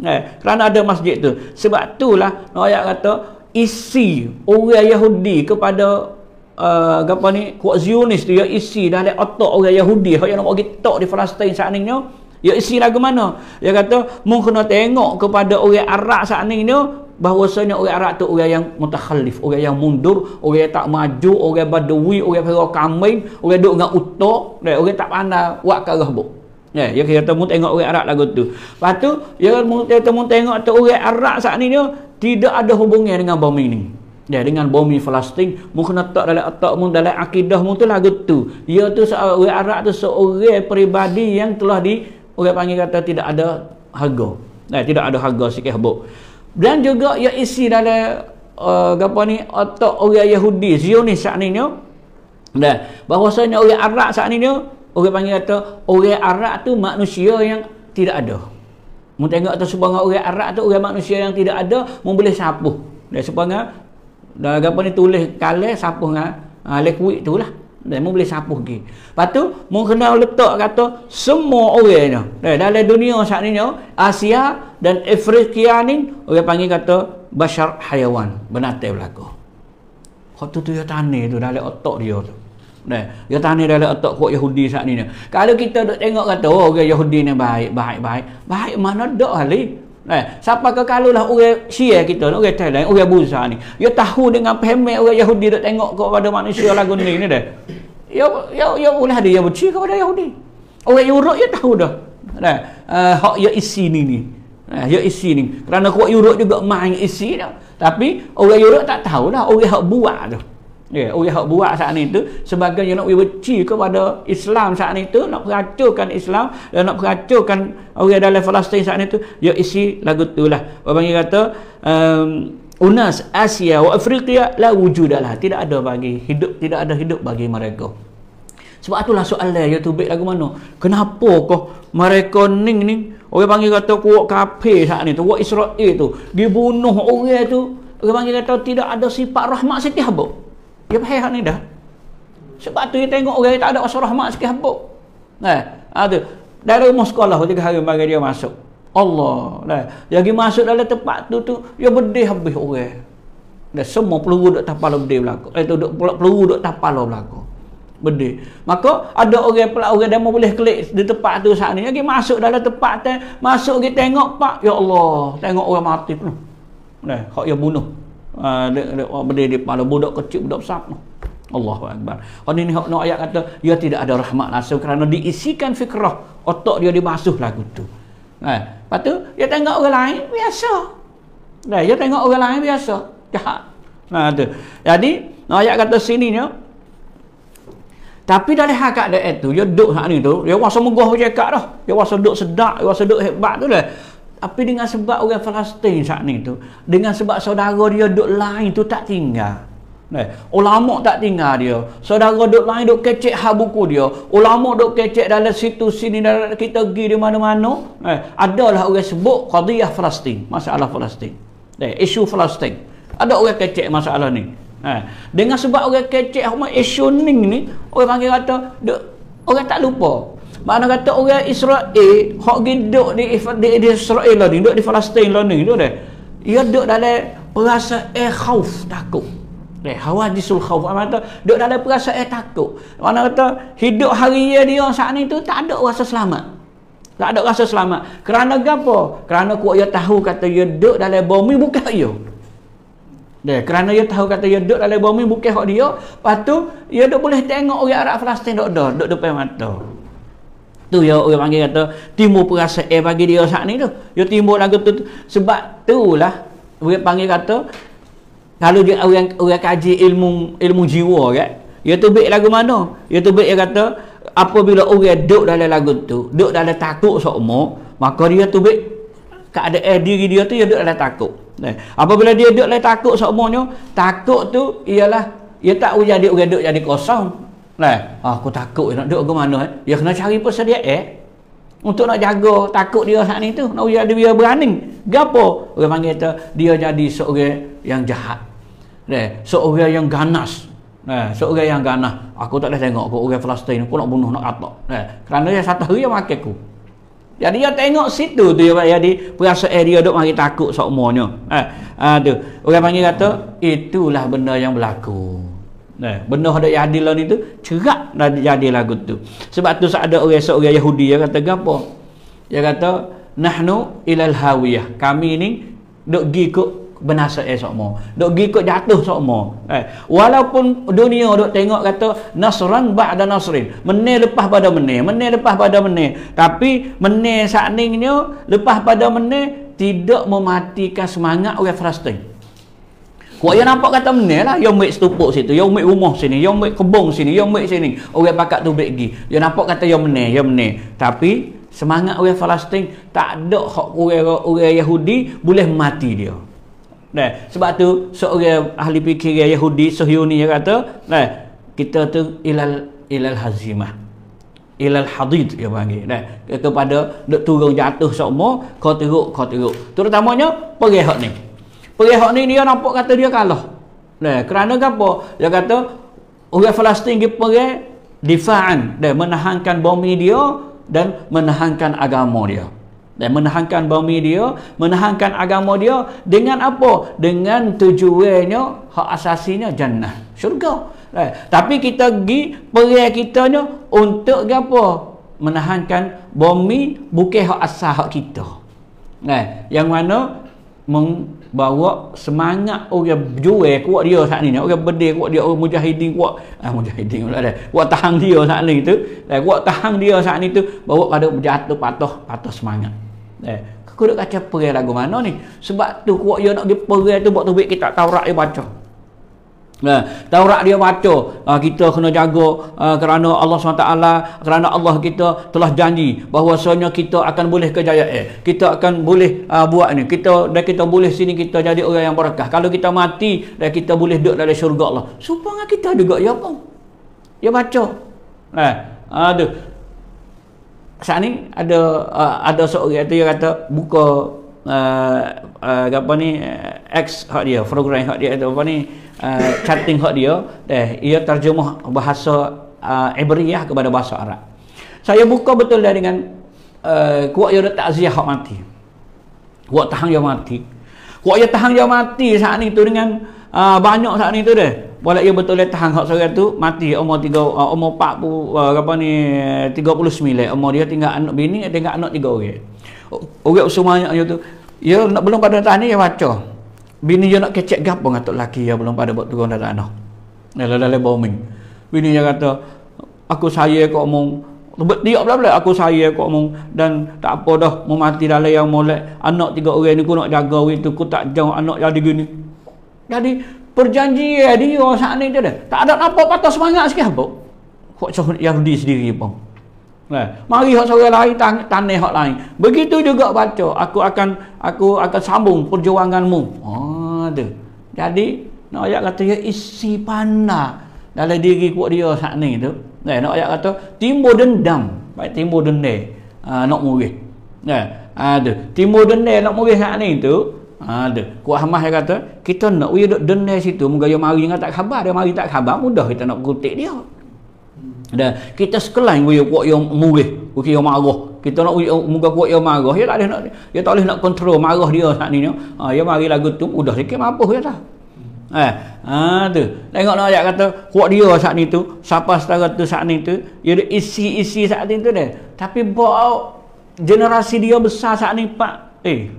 S1: Eh, kerana ada masjid tu. Sebab itulah ayat kata isi orang Yahudi kepada uh, apa ni kuat Zionis tu ya isi dalam otak orang Yahudi yang nak pergi tok di Palestin saat ini ya. ya isi lagu mana dia kata mungkin kena tengok kepada orang Arab saat ini ya. Bahwasanya orang Arab tu orang yang mutakhalif, orang yang mundur, orang yang tak maju, orang badui, orang pergi kambing, orang duduk dengan utok, eh, orang tak pandai buat karah bu. Eh, ya, yeah, kita temu tengok orang Arab lagu tu. Lepas tu, ya kita temu tengok tu orang Arab saat ni dia tidak ada hubungnya dengan bombing ni. Ya, dengan bombing Palestin, mu kena tak dalam otak mu dalam akidah mu tu lagu tu. Dia ya, tu seorang orang Arab tu seorang peribadi yang telah di orang panggil kata tidak ada harga. Nah, eh, tidak ada harga sikit habuk dan juga ia isi dalam uh, apa ni otak orang Yahudi Zionis saat ini dan bahwasanya orang Arab saat ini orang panggil kata orang Arab tu manusia yang tidak ada mu tengok atas sebangga orang Arab tu orang manusia yang tidak ada mu boleh sapuh dan sebangga dan apa ni tulis kalah sapuh dengan uh, ah, liquid tu lah Memang boleh sapu lagi. Lepas tu, mu kena letak kata semua orang ni. Eh, dalam dunia saat ni, oh, Asia dan Afrika ni, orang panggil kata Bashar Hayawan. Benatai berlaku. Kau tu tu yang tanya tu dalam otak dia tu. Nah, eh, dia tanya dalam otak kuat Yahudi saat ni. Kalau kita duk tengok kata, oh, orang Yahudi ni baik, baik, baik. Baik mana dok ahli. Eh, siapa ke kalau lah orang Syia kita ni, orang Thailand, orang Busa ni. Dia tahu dengan pemek orang Yahudi duk tengok kau pada manusia lagu ni ni deh ya, ya, ya boleh ada yang benci kepada Yahudi orang Eropah ya tahu dah nah uh, hak ya isi ni ni nah ya isi ni kerana kuat Eropah juga main isi dah tapi orang Eropah tak tahu lah orang hak buat tu ya yeah, orang hak buat saat ni tu sebagai yang nak benci kepada Islam saat ni tu nak peracukan Islam dan nak peracukan orang dalam Palestin saat ni tu ya isi lagu tu lah orang kata um, UNAS Asia wa Afrika la wujud lah tidak ada bagi hidup tidak ada hidup bagi mereka sebab itulah soal dia tu baik lagu mana kenapa kau mereka ning ning orang panggil kata kuat kafe saat ni tu kuat Israel tu dibunuh orang tu orang panggil kata tidak ada sifat rahmat sikit apa dia payah ni dah sebab tu dia tengok orang tak ada rasa rahmat sikit apa nah eh, ha, tu dari rumah sekolah tiga hari bagi dia masuk Allah lah. Yang pergi masuk dalam tempat tu tu ya bedih habis orang. Dan semua peluru duk tapal bedih belaka. Eh tu duk peluru duk tapal belaka. Bedih. Maka ada orang pula orang demo boleh klik di tempat tu saat ni. Yang pergi masuk dalam tempat tu masuk pergi tengok pak ya Allah, tengok orang mati penuh. Nah, eh, hak yang bunuh. Ah bedih di pala budak kecil budak besar. Allahu akbar. Kan ini hak nak ayat kata dia ya, tidak ada rahmat langsung kerana diisikan fikrah otak dia dibasuh lagu tu. Ha. Lepas tu, dia tengok orang lain, biasa. Dia, eh, dia tengok orang lain, biasa. Jahat. nah tu. Jadi, ayat kata sini ni, tapi dari hakak dia itu, eh, dia duduk hak ni tu, dia rasa megah bercakap dah. Dia rasa duduk sedap, dia rasa duduk hebat tu lah. Tapi dengan sebab orang Palestin saat ni tu, dengan sebab saudara dia duduk lain tu tak tinggal. Nah, ulama tak tinggal dia. Saudara duk lain duk kecek hak buku dia. Ulama duk kecek dalam situ sini dalam kita pergi di mana-mana. Eh, adalah orang sebut qadiyah Palestin, masalah Palestin. Nah, isu Palestin. Ada orang kecek masalah ni. Nah, dengan sebab orang kecek hukum isu ni ni, orang panggil kata duk, orang tak lupa. Mana kata orang Israel hak duduk di, di, di Israel lah ni, duduk di Palestin lah ni, duduk dia. Ia duduk dalam perasaan eh khauf takut. Eh, hawa jisul khauf. Mana kata, duduk dalam perasaan eh, takut. Mana kata, hidup hari ya dia saat ni tu tak ada rasa selamat. Tak ada rasa selamat. Kerana apa? Kerana kuat dia ya tahu kata dia ya duduk dalam bumi bukan dia. Eh, kerana dia tahu kata dia duduk dalam bumi bukan hak dia. Lepas tu, dia duduk boleh tengok orang Arab Palestin dok, dok Duduk depan mata. Tu ya orang panggil kata timbul perasaan eh, bagi dia saat ni tu. Dia timbul lagu tu, tu. sebab tu lah orang panggil kata kalau dia orang orang kaji ilmu ilmu jiwa kan tu tubik lagu mana Ya tu tubik dia kata apabila orang duduk dalam lagu tu duduk dalam takut sokmo maka dia tu tubik keadaan diri dia tu dia duduk dalam takut nah, eh, apabila dia duduk dalam takut sokmonyo takut tu ialah dia tak jadi orang duduk jadi kosong nah eh, aku takut nak duduk ke mana eh? dia kena cari persediaan eh? untuk nak jaga takut dia saat ni tu nak jadi dia berani gapo orang panggil dia jadi seorang yang jahat Nah, eh, seorang yang ganas. nah, eh, seorang yang ganas. Aku tak boleh tengok aku orang Palestin aku nak bunuh nak atok, nah, eh, kerana dia satu hari yang makan aku. Jadi dia tengok situ tu ya, dia jadi perasa area dok mari takut semuanya. Eh, ah tu. Orang panggil kata itulah benda yang berlaku. Nah, benda ada adilan lah ni tu cerak dah jadi lagu tu. Sebab tu ada orang seorang Yahudi yang kata gapo? Dia kata nahnu ilal hawiyah. Kami ni dok gi binasa esok eh, mo dok gi jatuh sok mo eh walaupun dunia dok tengok kata nasran ba'da nasrin menih lepas pada menih menih lepas pada menih tapi menih sakningnya lepas pada menih tidak mematikan semangat orang Palestin Kau yang nampak kata menih lah yang ambil setupuk situ yang ambil rumah sini yang ambil kebong sini yang ambil sini orang pakat tu baik gi yang nampak kata yang menih yang menih tapi semangat orang Palestin tak ada hak orang, orang Yahudi boleh mati dia Nah, sebab tu seorang ahli fikiran Yahudi Sohyuni yang kata, nah, kita tu ilal ilal hazimah. Ilal hadid dia panggil. Nah, kepada nak turun jatuh semua, kau teruk, kau teruk. Terutamanya perih hak ni. Perih hak ni dia nampak kata dia kalah. Nah, kerana apa? Dia kata orang Palestin pergi perih difaan, dan menahankan bomi dia dan menahankan agama dia dan menahankan bumi dia menahankan agama dia dengan apa dengan tujuannya hak asasinya jannah syurga right. tapi kita pergi perai kita ni untuk apa menahankan bumi bukan hak asas hak kita right. yang mana membawa semangat orang jual kuat dia saat ni orang bedil kuat dia orang mujahidin kuat ah mujahidin pula dah kuat tahan dia saat ni tu kuat tahan dia saat ni tu bawa pada jatuh patah patah semangat Eh, kau nak kaca perai lagu mana ni? Sebab tu kuat dia nak dia perai tu buat tubik kita Taurat dia baca. Nah, ha, Taurat dia baca ha, kita kena jaga ha, kerana Allah SWT kerana Allah kita telah janji bahawasanya kita akan boleh eh kita akan boleh buat ni kita dan kita boleh sini kita jadi orang yang berkah kalau kita mati dan kita boleh duduk dalam syurga Allah supaya kita juga ya pun dia ya baca nah, eh, aduh saat ni ada uh, ada seorang tu dia kata buka uh, uh, apa ni uh, X hak dia program hak dia apa ni uh, chatting hak dia eh ia terjemah bahasa uh, Ibriyah kepada bahasa Arab saya buka betul dah dengan uh, kuat yang tak ziyah hak mati kuat tahan yang mati kuat yang tahan yang mati saat ni tu dengan uh, banyak saat ni tu dah Walau ia ya betul dia lah tahan hak seorang tu mati umur 3 uh, umur 40 uh, apa ni 39 umur dia tinggal anak bini tinggal anak tiga orang. Orang semuanya dia tu ia ya, nak belum pada tanah ni dia ya baca. Bini dia nak kecek gap dengan tok laki dia belum pada buat turun dari tanah. Dalam dalam bombing. Bini dia kata aku saya kau omong Lebat dia pula pula aku saya kau omong dan tak apa dah mau mati dalam yang molek anak tiga orang ni aku nak jaga orang tu aku tak jauh anak jadi gini. Jadi perjanjian dia saat ni dia tak ada apa patah semangat sikit apa hak sahur Yahudi sendiri pun eh, mari hak sahur lain tanya hak lain begitu juga baca aku akan aku akan sambung perjuanganmu oh, ah, tu. jadi nak ayat kata ya isi panah dalam diri kuat dia saat ni tu eh, nak ayat kata timbul dendam baik timbul dendam uh, nak murid eh, ada timbul dendam nak murid saat ni tu Ha, ada ha, kuah mah dia kata kita nak uyu duk denai situ moga yo mari dengan tak khabar dia mari tak khabar mudah kita nak kutik dia ada kita sekelain uyu kuah yang murih uki yang marah kita nak uyu moga kuah yang marah dia tak boleh nak dia tak boleh nak kontrol marah dia saat ni ha dia mari lagu tu mudah sikit mampus dia dah eh ha tu tengok nak ayat kata kuah dia saat ni tu siapa setara tu saat ni tu dia ada isi-isi saat ni tu deh tapi bau generasi dia besar saat ni pak eh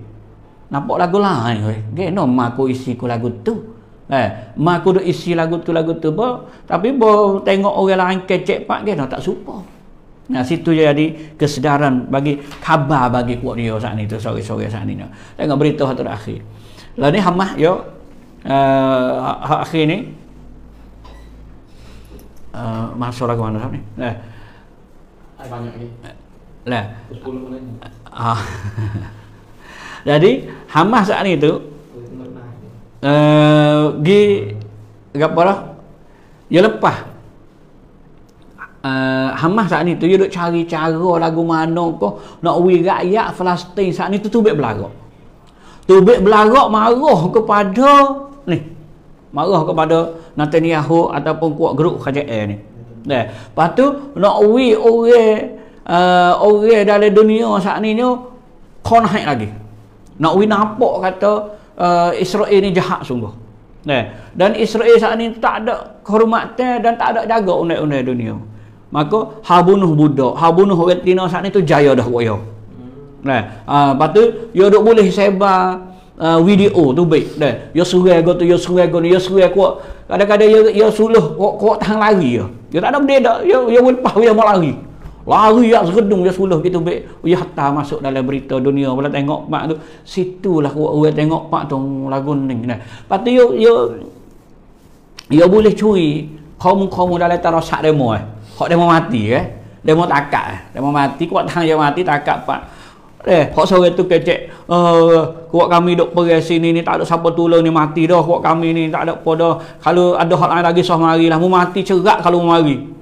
S1: nampak lagu lain weh. Gek no mak aku isi ku lagu tu. Eh, mak aku dok isi lagu tu lagu tu ba, tapi ba tengok orang lain kecek pak gek no tak serupa. Nah situ je jadi kesedaran bagi khabar bagi kuat dia saat ni tu sore-sore saat ni. Tengok berita hak akhir. Lah ni hamah yo. Eh uh, akhir ni. Eh uh, masuk mana sat ni? Eh. Ai banyak ni. Lah. 10 menit. Ah. Jadi Hamas saat ni tu uh, gi gapo lah? Ya lepas. Uh, Hamas saat ni tu dia duk cari cara lagu mana ko nak wi rakyat Palestin saat ni tu tubik belarak. Tubik belarak marah kepada ni. Marah kepada Netanyahu ataupun kuat grup KJN ni. Nah, lepas tu nak wi orang uh, orang dalam dunia saat ni ni kon naik lagi nak wina apa kata uh, Israel ni jahat sungguh eh. dan Israel saat ni tak ada kehormatan dan tak ada jaga undang-undang dunia maka habunuh budak habunuh orang Tina saat ni tu jaya dah kuat ya eh. Ah, uh, lepas tu ya boleh sebar uh, video tu baik eh. ya surai kau tu ya surai kau ni ya surai kuat kadang-kadang ya, ya suluh kuat tahan lari ya ya tak ada benda dah ya, ya ulpah ya mau lari lari yak lah segedung dia suluh gitu baik dia hantar masuk dalam berita dunia bila tengok pak tu situlah orang tengok pak tu lagu ni nah patu yo yo yo boleh curi kaum-kaum dalam tarah sak demo eh hok demo mati eh demo takak eh demo mati kuat tang dia mati takak pak eh hok sore tu kecek uh, kuat kami dok pergi sini ni tak ada siapa tolong ni mati dah kuat kami ni tak ada pada kalau ada hal lain lagi sah marilah mu mati cerak kalau mu mari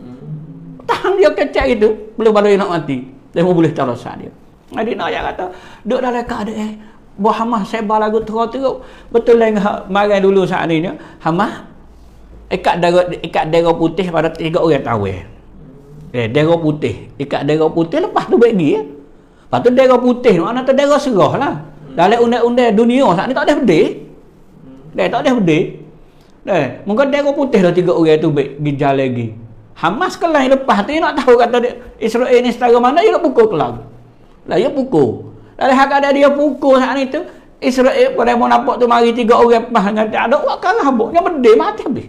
S1: tang dia kecil itu belum baru nak mati dia pun boleh terasa dia jadi nak yang kata duduk dalam keadaan eh buah hamah sebar lagu teruk-teruk betul lah yang marah dulu saat ini ya. hamah ikat darah ikat darah putih pada tiga orang tahu eh eh putih ikat darah putih lepas tu bagi eh. lepas tu darah putih ni mana tu darah serah lah dari undang-undang dunia saat ni tak ada bedih dia tak ada bedih eh, muka darah putih dah tiga orang tu baik, gijal lagi Hamas kelang lepas tu, nak tahu kata dia, Israel ni setara mana, dia nak pukul kelang. Lah, dia pukul. Dari lah, hak ada dia pukul saat itu, Israel pada mau nampak tu mari tiga orang pas dengan tak ada buat kalah habuk yang bedil mati habis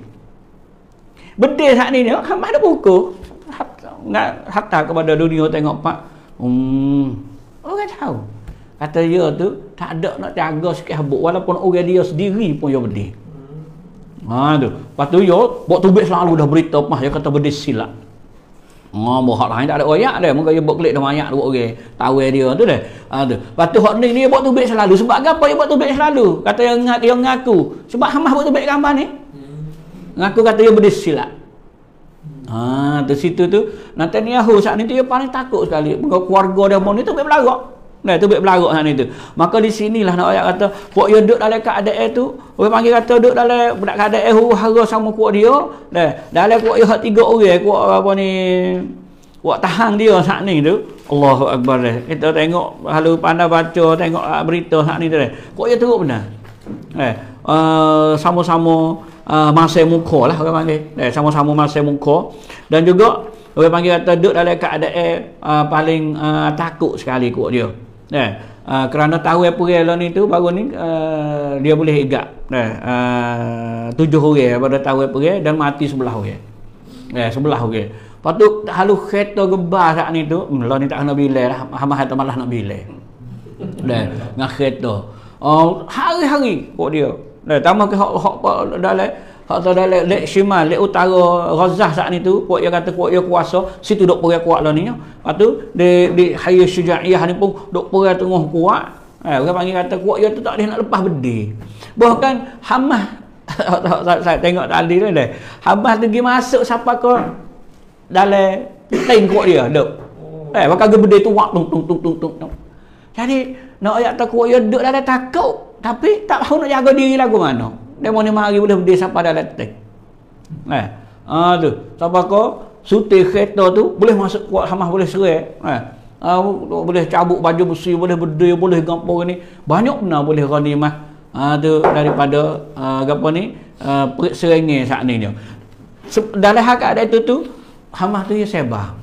S1: bedil saat ni Hamas dah pukul hatta, hatta kepada dunia tengok pak hmm orang tahu kata dia tu tak ada nak jaga sikit habuk walaupun orang dia sendiri pun yang bedil Ha tu. Lepas tu yo buat tubik selalu dah berita mah yo kata berdis silat. Lah. Ha oh, bohak lain tak ada oyak dia. Muka yo buat klik dah mayak dua orang. Tawe dia tu deh. Ha tu. Lepas tu hak ni ni buat tubik selalu sebab apa yo buat tubik selalu? Kata yang ngaku yang ngaku. Sebab hamah buat tubik gambar ni. Ngaku kata yo berdis silat. Lah. Ha tu situ tu Nathaniel saat ni tu yo paling takut sekali. Muka keluarga dia mau ni tu belagak. Nah itu baik belarut sana tu. Maka di sinilah nak ayat kata, puak yang duduk dalam keadaan eh tu, orang panggil kata duduk dalam budak keadaan eh, huru hara sama puak dia. Nah, dalam puak yang hak tiga orang, puak apa ni? Puak tahan dia saat ni tu. Allahu akbar deh. Kita tengok halu pandai baca, tengok ah, berita saat ni tu deh. Puak yang teruk benar. Eh, eh sama-sama uh, masa muka lah orang panggil. Eh, sama-sama masa muka. Dan juga orang panggil kata duduk dalam keadaan uh, paling uh, takut sekali kuat dia. Nah eh, uh, kerana tahu apa dia lah ni baru ni uh, dia boleh igak. Eh, uh, tujuh orang pada tahu apa dia dan mati sebelah orang. Eh, sebelah orang. Lepas halu kereta gebar sat ni tu, hmm, lah ni tak kena bila lah, mahal tak malah nak bila. Eh, dan ngah kereta. Oh, hari-hari kok dia. Dan eh, tambah ke hok-hok dalam Hak tahu dalam lek Shimal, lek utara Ghazah saat itu, puak yang kata puak yang kuasa, situ dok perang kuat lah ni. Ya. Lepas tu di di Hayya Syuja'iyah ni pun dok perang tengah kuat. Eh, orang panggil kata kuat yang tu tak boleh nak lepas bedi. Bahkan Hamas saya tengok tadi tu dah. Hamas tu pergi masuk siapa ke dalam lain kuat dia, dok. Eh, maka gede tu wak tung tung tung tung tung. Jadi nak ayat tak kuat dia dok dalam takut, tapi tak tahu nak jaga diri lagu mana demo ni hari boleh berdiri sampai dalam tank eh ha, tu sampai kau sutih kereta tu boleh masuk kuat sama boleh serai eh ha, boleh cabuk baju besi boleh berdiri boleh gampang ni banyak benar boleh rani mah ah, ha, tu daripada ha, apa ni ha, perik saat ni dia dalam hak ada itu tu hamah tu dia sebar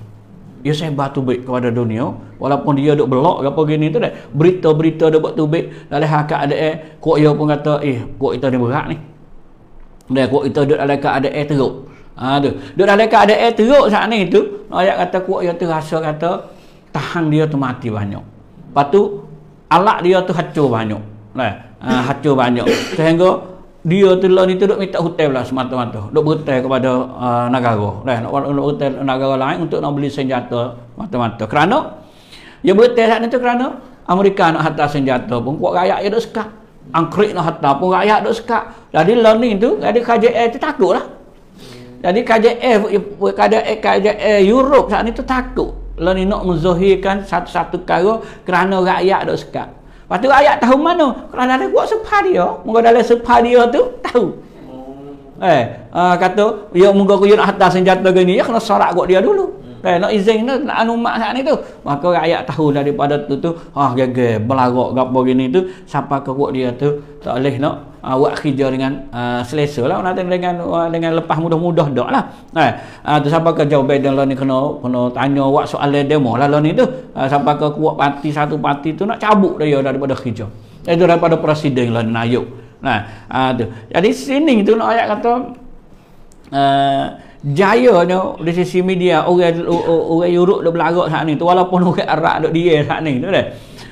S1: dia sebar tubik kepada dunia walaupun dia duk belok apa gini tu dah berita-berita dia buat tubik dalam hakak ada eh Kok dia pun kata eh kok kita ni berat ni dah kok kita duduk dalam ada eh teruk ha, tu duduk dalam keadaan air eh teruk saat ni tu ayat kata kok dia terasa kata tahan dia tu mati banyak lepas tu alat dia tu hancur banyak lah, ha, hancur banyak sehingga dia tu telah ni duduk minta hutang lah semata-mata duduk berhutang kepada uh, negara lah nak nak berhutang negara lain untuk nak beli senjata semata-mata kerana dia berhutang saat itu kerana Amerika nak hantar senjata pun kuat rakyat dia duduk sekat angkrik nak hantar pun rakyat duduk sekak. jadi learning tu jadi KJL tu takut lah jadi KJF, KJF, KJF Europe saat ni tu takut. Lain nak menzahirkan satu-satu kara kerana rakyat dah sekak. Lepas tu ayat tahu mana? Kerana dia buat sepah dia. Mungkin dalam sepah dia tu, tahu. Oh. Eh, uh, kata, ya munggu aku ya, nak atas senjata gini, ya kena sorak kot dia dulu. Eh, nak izin tu, nak anu mak saat ni tu. Maka rakyat tahu daripada tu tu, ha, ah, gege, belarok, gapa gini tu, siapa kekuat dia tu, tak boleh nak uh, buat kerja dengan uh, selesa lah. Nanti dengan, uh, dengan lepas mudah-mudah dah lah. Eh, uh, tu sampai ke Joe Biden lah ni kena, kena tanya buat soalan demo lah lah ni tu. Uh, siapa ke kuat parti satu parti tu nak cabut dia daripada kerja. Itu eh, daripada presiden lah ni Nah, uh, tu. Jadi sini tu nak ayat kata, uh, jayanya di sisi media orang orang Europe dok belarak sat ni tu walaupun orang Arab dok dia sat ni tu dah.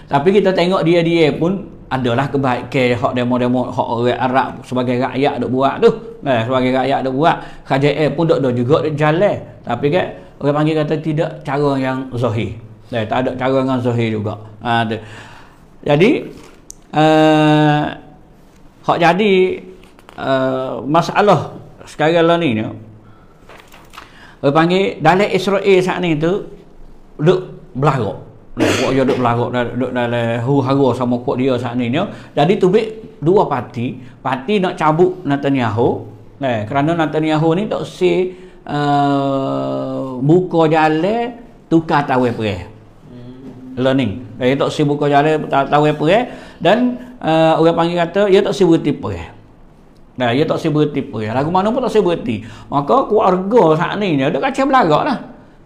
S1: Tapi kita tengok dia-dia pun adalah kebaikan hak demo-demo hak orang Arab sebagai rakyat dok buat tu. Nah, eh, sebagai rakyat dok buat, KJL pun dok dok juga dok jalan. Tapi kan orang panggil kata tidak cara yang zahir. Nah, eh, tak ada cara yang zahir juga. Ha, tu. Jadi uh, hak jadi uh, masalah sekarang lah ni ni dia panggil dalam Israel saat ini tu duk belagak. Kuat dia duk belagak duk dalam hu hara sama kuat dia saat ini ni. Jadi tu bik dua parti, parti nak cabut Netanyahu. Eh, kerana Netanyahu ni tak si uh, eh, buka jalan tukar tawai perih. Learning. Dia tak si buka jalan tawai perih dan uh, orang panggil kata dia tak si berhenti perih. Nah, ia tak sebut berhenti pun. Lagu mana pun tak saya berhenti. Maka keluarga saat ni ni ada kacau belagak lah.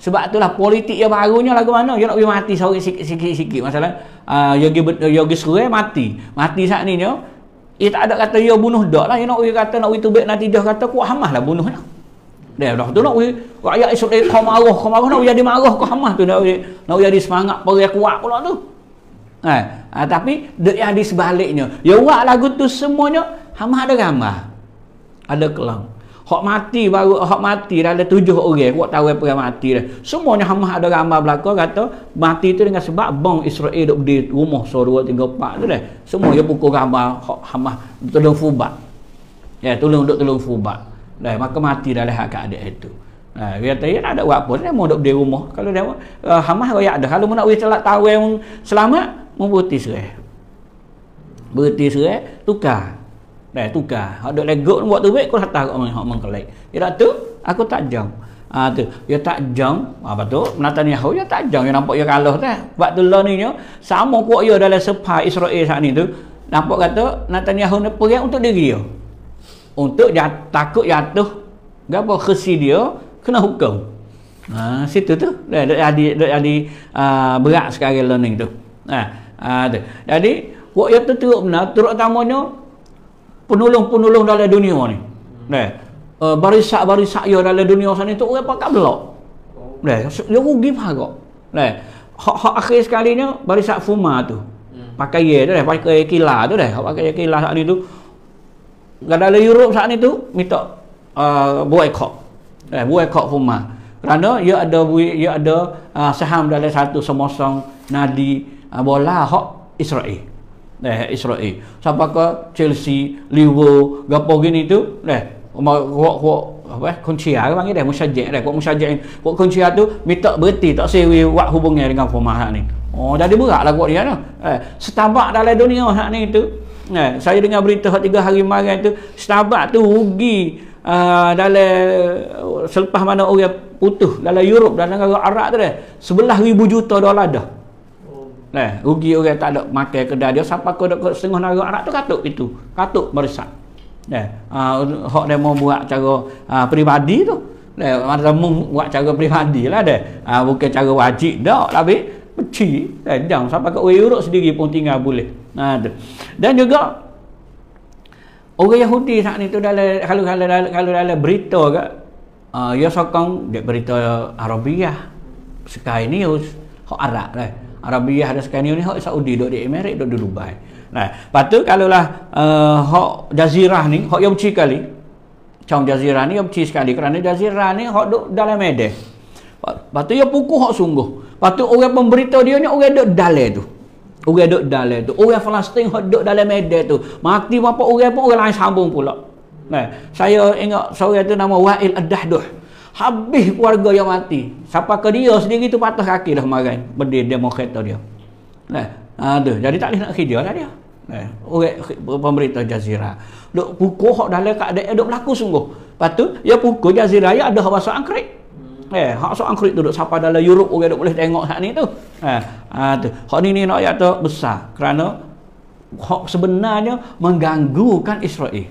S1: Sebab itulah politik yang barunya lagu mana. Dia nak pergi mati seorang sikit sikit masalah. Yogi, uh, Yogi Surai mati. Mati saat ni ni. Ia oh, eh, tak ada kata ia bunuh dah lah. Ia nak pergi kata nak pergi tubik nanti dia kata kuat hamas lah bunuh lah. Dia dah tu nak pergi. Rakyat esok eh, dia kau marah. Kau marah nak jadi marah kau hamas tu. Nak pergi jadi semangat pergi kuat pula tu. Eh, ah, tapi yang di sebaliknya, ya buat lagu tu semuanya Hama ada gambar. Ada kelang. Hak mati baru hak mati dah ada tujuh orang buat tahu apa yang mati dah. Semuanya hama ada gambar belaka kata mati tu dengan sebab bang Israel duk di rumah so 2 3 4 tu dah. Semua dia pukul gambar hak hama tolong fubat. Ya, tolong duk tolong fubat. Dah maka mati dah lah keadaan itu. Nah, ha, dia kata dia ya, tak ada buat apa dia mau duduk di rumah kalau dia uh, eh, hamah royak dah kalau nak wis telak tawai selamat mau berhenti serai berhenti serai tukar Lai tukar. Hak dok legok buat duit kau hantar kat orang hak mengkelik. Ya tak tu, aku tak jam. Ah ha, tu, ya tak jam. Apa ah, tu? Menatani hau ya tak jam. Ya nampak ya kalah tu. Eh. Buat tu lah ni nya, sama kuat ya dalam sepa Israel saat ni tu. Nampak kata Natania hau ni perang untuk diri dia. Untuk dia takut jatuh. Gapo khusi dia kena hukum. Ha, situ tu. Dah ada, dah jadi ah, berat sekarang learning tu. Ha, ha tu. Jadi, buat ya tu teruk benar, teruk penolong-penolong dalam dunia ni. Hmm. Nah, uh, eh, barisak-barisak yo ya dalam dunia sana itu orang pakak belok. Nah, oh. dia rugi harga. Nah, hak-hak akhir sekali ni barisak fuma tu. Hmm. Pakai ye tu dah, pakai kila tu deh, pakai kila saat ni tu. Gada le Europe saat ni tu minta uh, boycott. buai kok fuma. Kerana ia ada bui, ia ada uh, saham dalam satu semosong nadi uh, bola hak Israel. Nah Israel. Siapa ke Chelsea, Liverpool, gapo gini tu? Neh, kau kuat apa eh? kuncia bang panggil dah musyajjah dah kau kuat kau kunci kuncia tu minta berhenti tak sewi buat hubungnya dengan formah ni. Oh jadi beratlah kuat dia tu. Eh setabak dalam dunia hak ni tu. Eh saya dengar berita hak tiga hari kemarin tu setabak tu rugi Uh, dalam selepas mana orang putus dalam Europe dalam negara Arab tu dah 11000 juta dolar dah Eh, rugi orang tak ada makan kedai dia sampai kau dekat setengah negara Arab tu katuk itu. Katuk merisak. Nah, eh, uh, hok dia mau buat cara uh, peribadi tu. Eh, mau buat cara peribadi lah deh. Ah, uh, bukan cara wajib dak tapi peci. Eh, jangan sampai kau urut sendiri pun tinggal boleh. Nah, tu. Dan juga orang Yahudi saat ni tu dalam kalau kalau dalam kalau dalam berita ke uh, ya sokong dia berita Arabiah. Sekarang ini hok Arab lah. Arabiah dan sekalian ni hok Saudi dok di Emirat dok di Dubai. Nah, patu kalaulah uh, eh, hok jazirah ni hok yang ci kali. Cang jazirah ni yang ci sekali kerana jazirah ni hok dok dalam medes. Patu yo puku hok sungguh. Patu orang pemberita dia ni orang dok dalam tu. Orang dok dalam tu. Orang Palestin hok dok dalam medes tu. Mati berapa orang pun orang lain sambung pula. Nah, saya ingat seorang tu nama Wail ad habis keluarga yang mati Siapa ke dia sendiri tu patah kaki dah marah berdiri demokrat tu dia nah ha, jadi tak boleh nak kerja lah dia nah, orang pemerintah jazirah Dok pukul hak dalam keadaan duk berlaku sungguh lepas Ya pukul jazirah dia ada bahasa angkrik Eh, hak sok angkrik tu duk siapa dalam Europe orang dok boleh tengok hak ni tu. Eh, ha tu. Hak ni ni nak ayat tu besar kerana hak sebenarnya menggangguhkan Israel.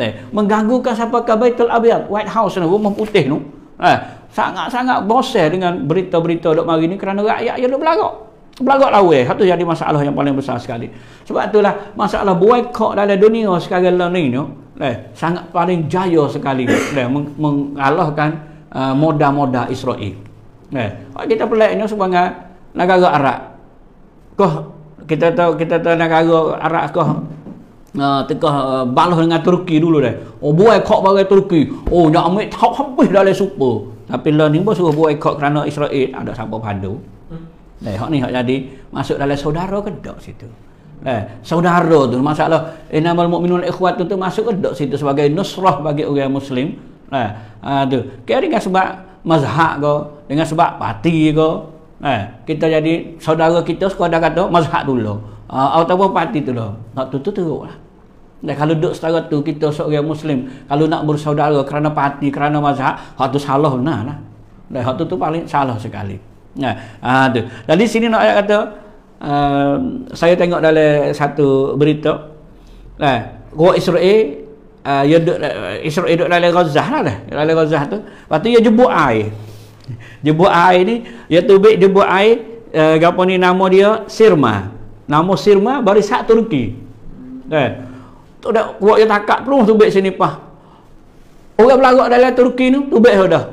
S1: Eh, mengganggukan siapa ke Baitul Abiyat, White House ni, rumah putih tu. No? Eh, sangat-sangat bosan dengan berita-berita dok mari ni kerana rakyat yang dok belagak. Belagak lawe. Satu jadi masalah yang paling besar sekali. Sebab itulah masalah boikot dalam dunia sekarang lah ni ni. Eh, sangat paling jaya sekali eh, mengalahkan uh, moda-moda Israel. Eh, kita peliknya sebagai negara Arab. Kau kita tahu kita tahu negara Arab kau Ah, teka ah, balas dengan Turki dulu dah. Oh buai kok bagai Turki. Oh nak ambil tak habis dalam le super. Tapi lah ni pun suruh buai kok kerana Israel ada ah, siapa padu. Dah hmm. eh, hak ni hak jadi masuk dalam saudara ke dak situ. Eh, saudara tu masalah innamal mu'minun ikhwat tu, tu masuk ke dak situ sebagai nusrah bagi orang muslim. Eh, tu. Kira dengan sebab mazhab ke dengan sebab parti ke. Eh, kita jadi saudara kita sekadar kata mazhab dulu. Uh, ah, atau apa hati tu lah. Nak tu tu teruk lah. Dan kalau duduk setara tu, kita seorang Muslim, kalau nak bersaudara kerana parti, kerana mazhab, hak tu salah benar lah. Dan hak tu tu paling salah sekali. Nah, ha, tu. Jadi sini nak ayat kata, uh, saya tengok dalam satu berita, nah, Ruak Israel, uh, ah, ia duduk, uh, Israel duduk dalam Gaza lah dah. Dalam Gaza tu. Lepas tu jebu air. Jebu air ni, ya tubik jebuk air, uh, eh, gapa ni nama dia, sirma. Nama Sirma baris Barisat Turki. Kan? Tu dak kuat dia takak peluh tu baik sini pah. Orang belagak dalam Turki ni tu baik sudah.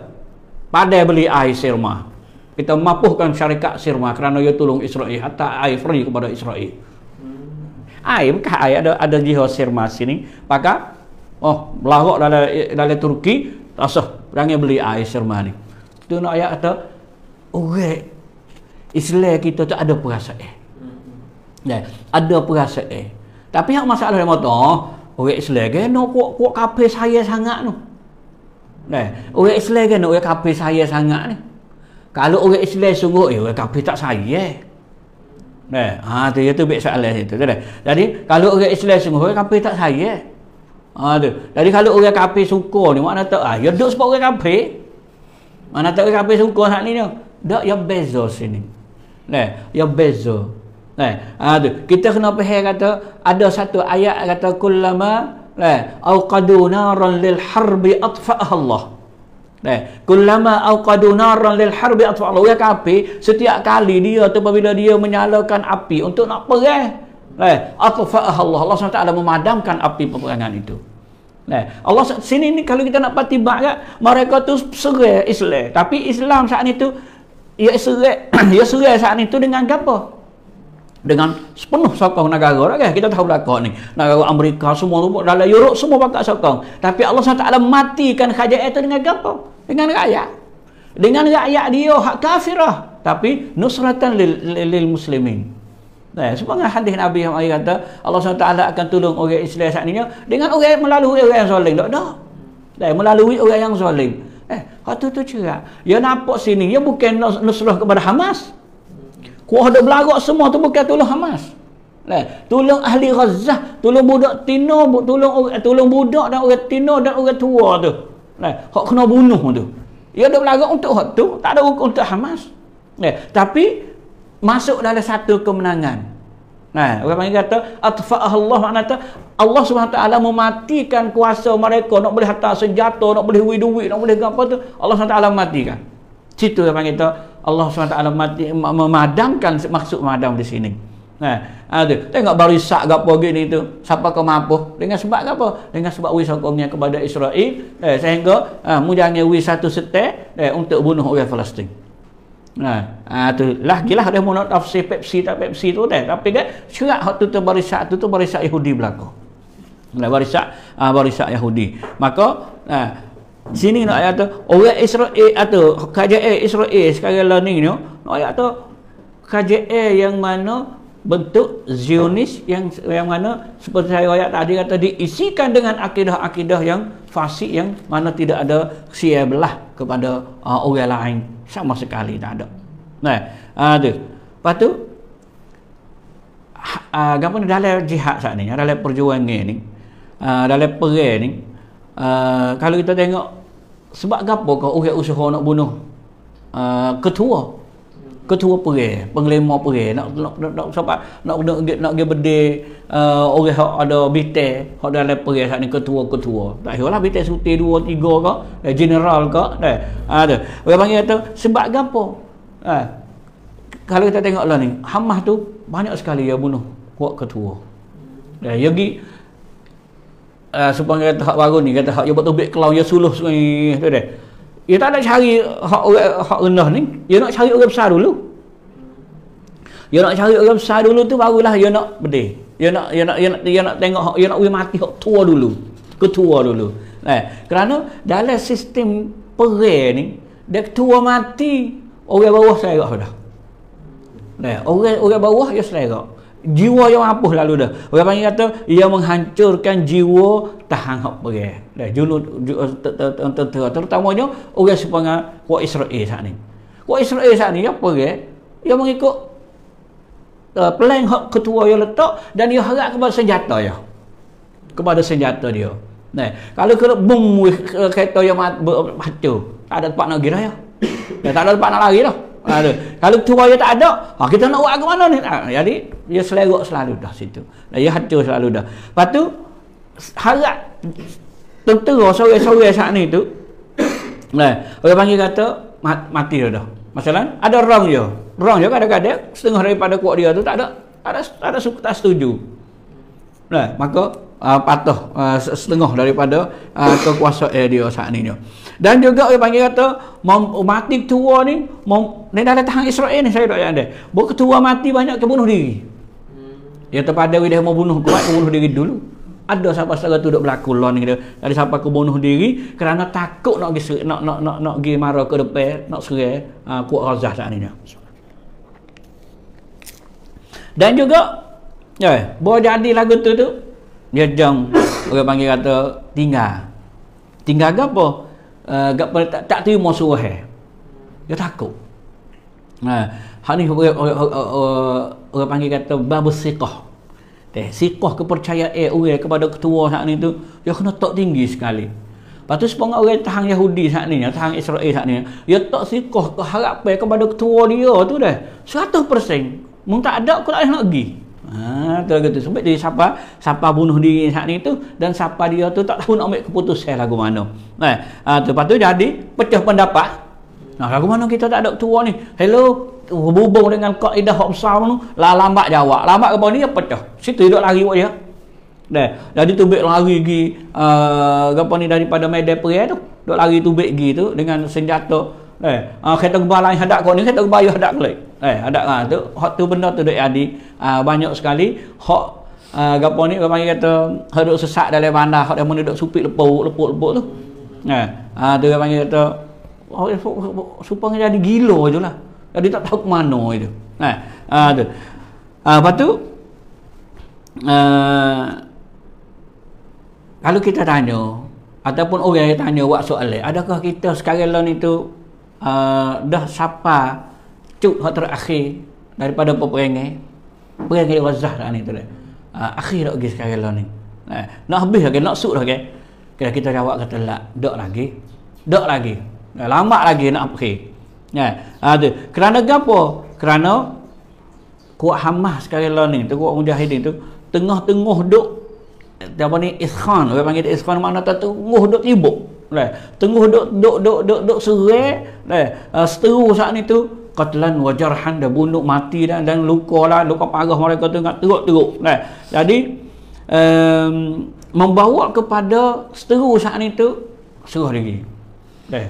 S1: Padai beli air Sirma. Kita mapuhkan syarikat Sirma kerana yo tolong Israel hatta air free kepada Israel. Air bukan air ada ada jiho Sirma sini. Pakak oh belagak dalam dalam Turki rasa berani beli air Sirma ni. Tu nak ayat kata orang Islam kita tu ada perasaan. Eh. Nah Ada perasaan. Eh. Tapi hak masalah dia mata, orang Islam kan nak kuat kuat kafe saya sangat tu. Nah, orang Islam kan nak kafe saya sangat ni. Kalau orang Islam sungguh eh orang kafe tak saya. Nah, eh. ha tu itu bek soalan itu tu Jadi kalau orang Islam sungguh orang kafe tak saya. Eh. Ha tu. Jadi kalau orang kafe suka ni makna tak ah ya duk sebab orang kafe. Mana tak orang kafe suka hak ni tu. Dak ya bezo sini. Nah, ya bezo. Eh, ada. Kita kena faham kata ada satu ayat kata kullama eh auqadu naran lil harbi atfa'ah Allah. Eh, kullama auqadu naran lil harbi atfa'ah Allah. Ya kapi, setiap kali dia atau apabila dia menyalakan api untuk nak perang, eh atfa'ah Allah. Allah SWT memadamkan api peperangan itu. Eh, Allah sini ni kalau kita nak pati barat, ya, mereka tu serai Islam. Tapi Islam saat itu ia serai, ia serai saat itu dengan apa? dengan sepenuh sokong negara orang kan? kita tahu belakang ni negara Amerika semua tu dalam Europe semua pakai sokong tapi Allah SWT matikan khajat itu dengan apa? dengan rakyat dengan rakyat dia hak kafirah tapi nusratan lil, lil, lil muslimin Nah, eh, sebab hadis Nabi yang ayat kata Allah SWT akan tolong orang Islam saat ini ya, dengan orang melalui orang yang zalim. Tak dah. Eh, Dan melalui orang yang zalim. Eh, hatu tu cerak. Ya nampak sini, ya bukan nusrah kepada Hamas. Kuah dok belarak semua tu bukan tolong Hamas. Lah, tolong ahli Gaza, tolong budak tino, tolong tolong eh, budak dan orang tino dan orang tua tu. Lah, hak kena bunuh tu. Ya dok belarak untuk hak tu, tak ada untuk Hamas. Lah, tapi masuk dalam satu kemenangan. Nah, orang panggil kata atfa'ah Allah makna tu Allah SWT mematikan kuasa mereka nak boleh hantar senjata, nak boleh duit, nak boleh apa tu Allah SWT mematikan. Situ orang panggil kata Allah SWT memadamkan maksud madam di sini nah ada ha, tengok barisak gapo gini itu siapa kau mampu dengan sebab apa dengan sebab wis sokongnya kepada Israel eh, sehingga eh, ha, mujangnya wis satu setel eh, untuk bunuh orang Palestin nah ha, ah, tu lah gila ada mono tafsir Pepsi tak Pepsi tu deh tapi dia syarat hak tu tu barisak tu tu barisak Yahudi belakang. nah barisak ah, barisak Yahudi maka nah sini nak ayat tu orang Israel atau KJR Israel sekarang lah ni ni nak ayat tu KJR yang mana bentuk Zionis yang yang mana seperti saya ayat tadi kata diisikan dengan akidah-akidah yang fasik yang mana tidak ada siya belah kepada uh, orang lain sama sekali tak ada nah ada uh, lepas tu ha, uh, gambar ni dalam jihad saat ni dalam perjuangan ni uh, dalam perang ni uh, kalau kita tengok sebab apa kau orang usaha nak bunuh uh, ketua ketua perai penglima perai nak nak nak nak sebab nak nak nak, nak, nak berde uh, orang hak ada bite hak dalam perai sat ni ketua-ketua tak hiralah bite suti dua 3 ke eh, general ke eh ada ah, orang panggil tu sebab gapo eh kalau kita tengoklah ni hamah tu banyak sekali dia bunuh kuat ketua eh, ya uh, ah, sepanjang kata hak baru ni kata hak yang betul-betul kelau yang suluh ni tu deh dia tak nak cari hak hak rendah ni dia nak cari orang besar dulu dia nak cari orang besar dulu tu barulah dia nak bedih dia nak dia nak dia nak, dia nak tengok hak dia nak uji mati hak tua dulu ketua dulu eh kerana dalam sistem perai ni dia ketua mati orang bawah saya dah eh orang orang bawah dia selerak jiwa yang mampus lalu dah. Orang panggil kata ia menghancurkan jiwa tahan hak perang. Dah junud tentera eh, terutamanya orang sepanga kuat Israel saat ni. Kuat Israel saat ni apa ke? Ia mengikut uh, hak ketua yang letak dan ia harap kepada senjata ya. Kepada senjata dia. Nah, kalau kena bom eh, kereta yang hancur, tak ada tempat nak pergi ya. Tak ada tempat nak lari dah. Ha, ada. Kalau tua dia tak ada, ha, kita nak buat ke mana ni? Ha, jadi, dia selerok selalu dah situ. Dia hancur selalu dah. Lepas tu, harap tentera sore-sore saat ni tu, nah, eh, orang panggil kata, mati dia dah. Masalah, ada orang je. Orang je kadang-kadang, setengah daripada kuat dia tu tak ada, tak ada, tak ada, tak ada tak setuju. Nah, eh, maka uh, patuh uh, setengah daripada uh, kekuasaan eh, dia saat ini. Dan juga dia panggil kata mati tua ni mem, ni dah datang Israel ni saya tak ada. Bu ketua mati banyak kebunuh diri. Ya terpada dia mau bunuh kuat bunuh diri dulu. Ada siapa saja tu duk berlaku lon gitu. Ada siapa ke bunuh diri kerana takut nak gisik nak nak nak nak gi marah ke depan, nak serai uh, kuat razah saat ini. Dan juga ya, boleh jadi lagu tu tu dia jong orang panggil kata tinggal tinggal ke apa uh, gak, tak, tak terima suruh eh. dia takut nah ha, ini orang, orang, orang, orang panggil kata babu siqah eh, siqah kepercayaan eh, orang kepada ketua saat ini tu dia kena tak tinggi sekali Lepas tu sepengah orang tahang Yahudi saat ni, tahang Israel saat ini, dia tak sikoh keharapan kepada ketua dia tu dah. 100%. Mungkin tak ada, aku tak nak pergi. Ha, tu kata sebab dia siapa siapa bunuh diri saat ni tu dan siapa dia tu tak tahu nak ambil keputusan lagu mana. Eh, ha tu lepas tu jadi pecah pendapat. Nah, lagu mana kita tak ada tua ni? Hello, hubung dengan kaedah hak besar tu, lah lambat jawab. Lambat apa ni pecah. Situ hidup lari buat dia. Dah, jadi tu baik lari pergi uh, apa ni daripada medan perang eh, tu. Dok lari tu baik gitu dengan senjata. Eh, uh, kereta gembala hadap kau ni, kereta gembala yang hadap kau eh ada lah tu hak tu benda tu duk adik uh, ah, banyak sekali hak uh, gapo ni bagi kata hak sesak dalam bandar hak dia mun duk supik lepuk lepuk lepuk tu nah eh, uh, tu dia panggil kata oh, supang jadi gila je lah jadi tak tahu ke mana itu nah eh, uh, tu uh, lepas tu uh, kalau kita tanya ataupun orang yang tanya buat soalan adakah kita sekarang ni tu uh, dah sapa cuk hak terakhir daripada peperangan perang kali wazah lah ni tu dah akhir dah okay, sekarang lah ni eh, nak habis lagi nak suk lagi. kira kita jawab kata lah dok lagi dok lagi eh, lama lagi nak akhir okay. ha, kerana apa kerana kuat hamah sekarang lah ni tu kuat mujahidin tu tengah-tengah duk eh, apa ni ikhan orang panggil ikhan mana tu tengah duk tibuk lah tengah duk duk duk duk duk serai lah uh, seteru saat ni tu qatlan wa jarhan dah bunuh mati dah dan luka lah luka parah mereka tu nak teruk-teruk kan jadi um, membawa kepada seteru saat itu serah diri Nah,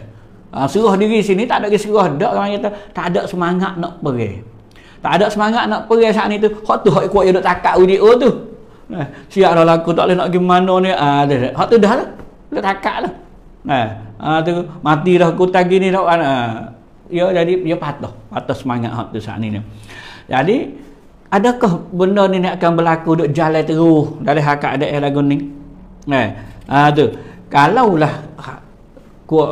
S1: uh, ah, serah diri sini tak ada serah dak orang kata tak ada semangat nak pergi tak ada semangat nak pergi saat itu hak tu hak kuat yang nak takat uji oh tu Nah, siap dah laku tak boleh nak pergi mana ni ah uh, tu dah lah dah takat lah Nah, uh, tu mati dah aku tagi ni dah uh, ia ya, jadi ia ya patuh patuh semangat hak tu saat ini jadi adakah benda ni nak akan berlaku duk jalan terus dari hak ada air lagu ni eh ha, tu kalau lah ku uh,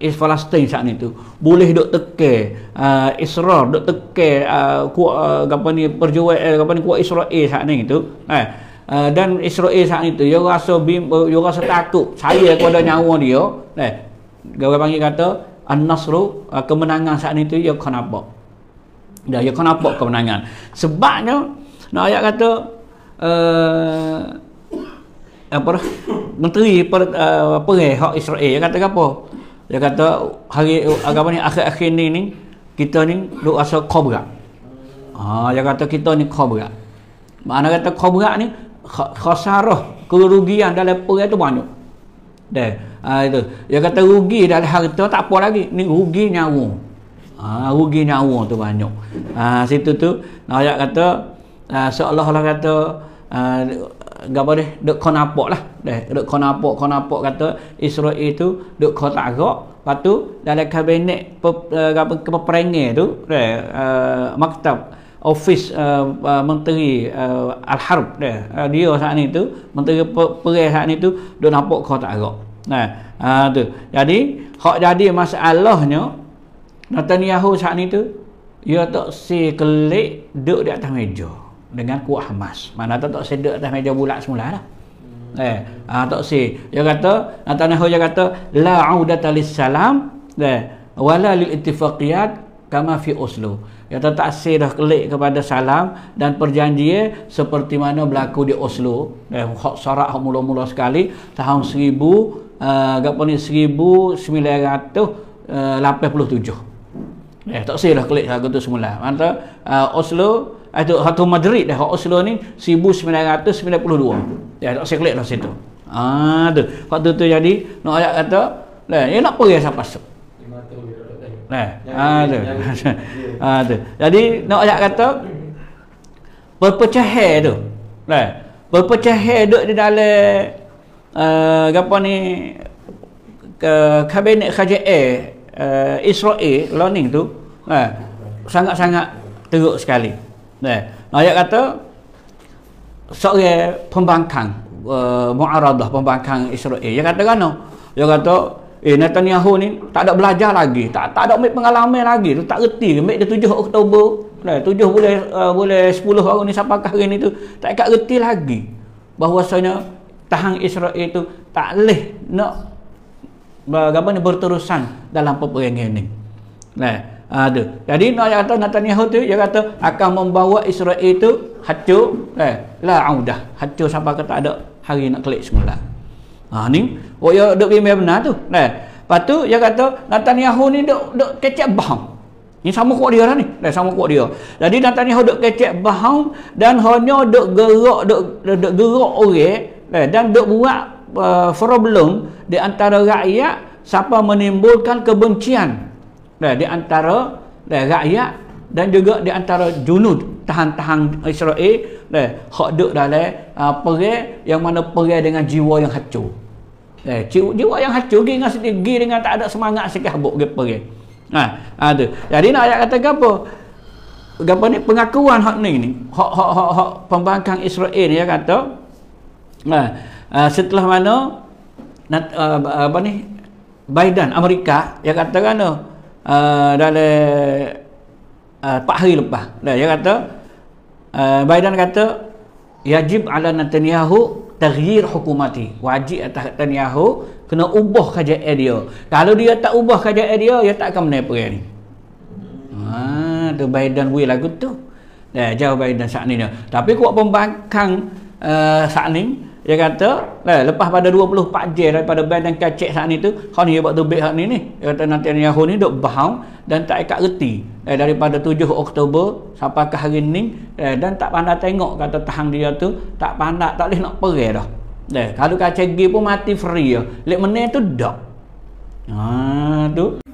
S1: eh, is Palestin saat ni tu boleh duk teke uh, eh, Israel duk teke uh, eh, ku uh, gapo ni perjuang eh, gapo ni ku Israel saat ni tu eh Uh, dan Israel saat itu dia rasa bim, uh, rasa takut saya kepada nyawa dia eh gawai panggil kata an-nasru uh, kemenangan saat itu ya kena apa dah ya kena apa kemenangan sebabnya nak ayat kata uh, apa menteri per, uh, apa eh hak Israel dia kata apa dia kata hari agama ni akhir-akhir ni ni kita ni duk rasa kobra ha dia kata kita ni kobra mana kata kobra ni khasarah kerugian dalam perang tu banyak Dah. Ha, itu. Dia kata rugi dah harta tak apa lagi. Ni rugi nyawa. Ha, rugi nyawa tu banyak. Ha, situ tu ayat kata ha, seolah-olah kata ha, gapo deh dok kon lah deh dok kon apok kon apok kata Israel itu dok kon tak gok patu dalam kabinet pe, uh, eh, peperangan tu deh uh, maktab ofis uh, uh, menteri uh, al-harb dia uh, dia saat ni tu menteri perang saat ni tu duk nampak kau tak agak nah uh, tu jadi hak jadi masalahnya Netanyahu saat ni tu ia tak si kelik duduk di atas meja dengan kuah Hamas mana tak tak sedek atas meja bulat semula lah eh ah, tak si dia kata Netanyahu dia kata la'udata lissalam eh wala lil ittifaqiyat kama fi Oslo Ya tak taksir dah klik kepada salam dan perjanjian seperti mana berlaku di Oslo. Eh, hak sorak hak mula-mula sekali tahun 1000 uh, apa ni 1987. Eh, uh, eh, tak sahih dah klik lagu tu semula. Mana uh, eh, Oslo itu eh, satu Madrid dah Oslo ni 1992. Ya tak sahih klik dah situ. Ah tu. Waktu tu jadi nak ayat kata, lah ya nak pergi siapa-siapa. Nah, eh, ada. Ada. Jadi nak ayat kata berpecah tu. Nah, eh, berpecah duduk di dalam uh, apa ni ke kabinet kerajaan uh, Israel learning tu nah, sangat-sangat teruk sekali nah, ayat kata seorang pembangkang uh, mu'aradah pembangkang Israel dia kata kan dia kata Eh Netanyahu ni tak ada belajar lagi, tak tak ada ambil pengalaman lagi. Tu tak reti ke ambil 7 Oktober. Nah, 7 boleh uh, boleh 10 hari ni sampai ke hari ni tu tak ikat reti lagi. Bahwasanya tahan Israel itu tak leh nak bagaimana eh, berterusan dalam peperangan ini. Nah, ada. Jadi nak kata Netanyahu tu dia kata akan membawa Israel itu hancur, eh, la audah, hancur sampai ke tak ada hari nak klik semula. Ha ni, oh ya dok bimbing benar tu. Nah. Lepas tu dia kata Netanyahu ni dok duk kecek bahang. Ni sama kuat dia lah ni. Nah, sama kuat dia. Jadi Netanyahu dok kecek bahang dan hanya dok gerak dok dok gerak orang nah, dan dok buat uh, problem di antara rakyat siapa menimbulkan kebencian. Nah, di antara nah, rakyat dan juga di antara junud tahan-tahan Israel Nah, eh, hak duduk dalam uh, perih yang mana perih dengan jiwa yang hancur eh, jiwa, yang hancur pergi dengan, pergi dengan tak ada semangat sikit habuk pergi perih nah, nah ha, ha, tu. jadi nak ayat kata apa apa ni pengakuan hak ni ni hak hak hak, hak pembangkang Israel ya kata nah ha, uh, setelah mana nat, uh, apa ni Biden Amerika yang kata kan uh, dalam uh, ah, 4 hari lepas dia kata Eh, Biden kata yajib ala Netanyahu tahyir hukumati wajib atas Netanyahu kena ubah kajian dia kalau dia tak ubah kajian dia dia tak akan menang perang ni ha tu Biden wei lagu tu dah eh, jauh Biden saat ni tapi kuat pembangkang uh, saat ni dia kata eh, lepas pada 24 jam daripada band dan kacik saat ni tu kau ni buat tubik hak ni ni dia kata nanti Yahoo ni duk bahau dan tak ikat reti eh, daripada 7 Oktober sampai ke hari ni eh, dan tak pandai tengok kata tahan dia tu tak pandai tak boleh nak perih dah eh, kalau kacik pun mati free ya lep menit tu dah Ah tu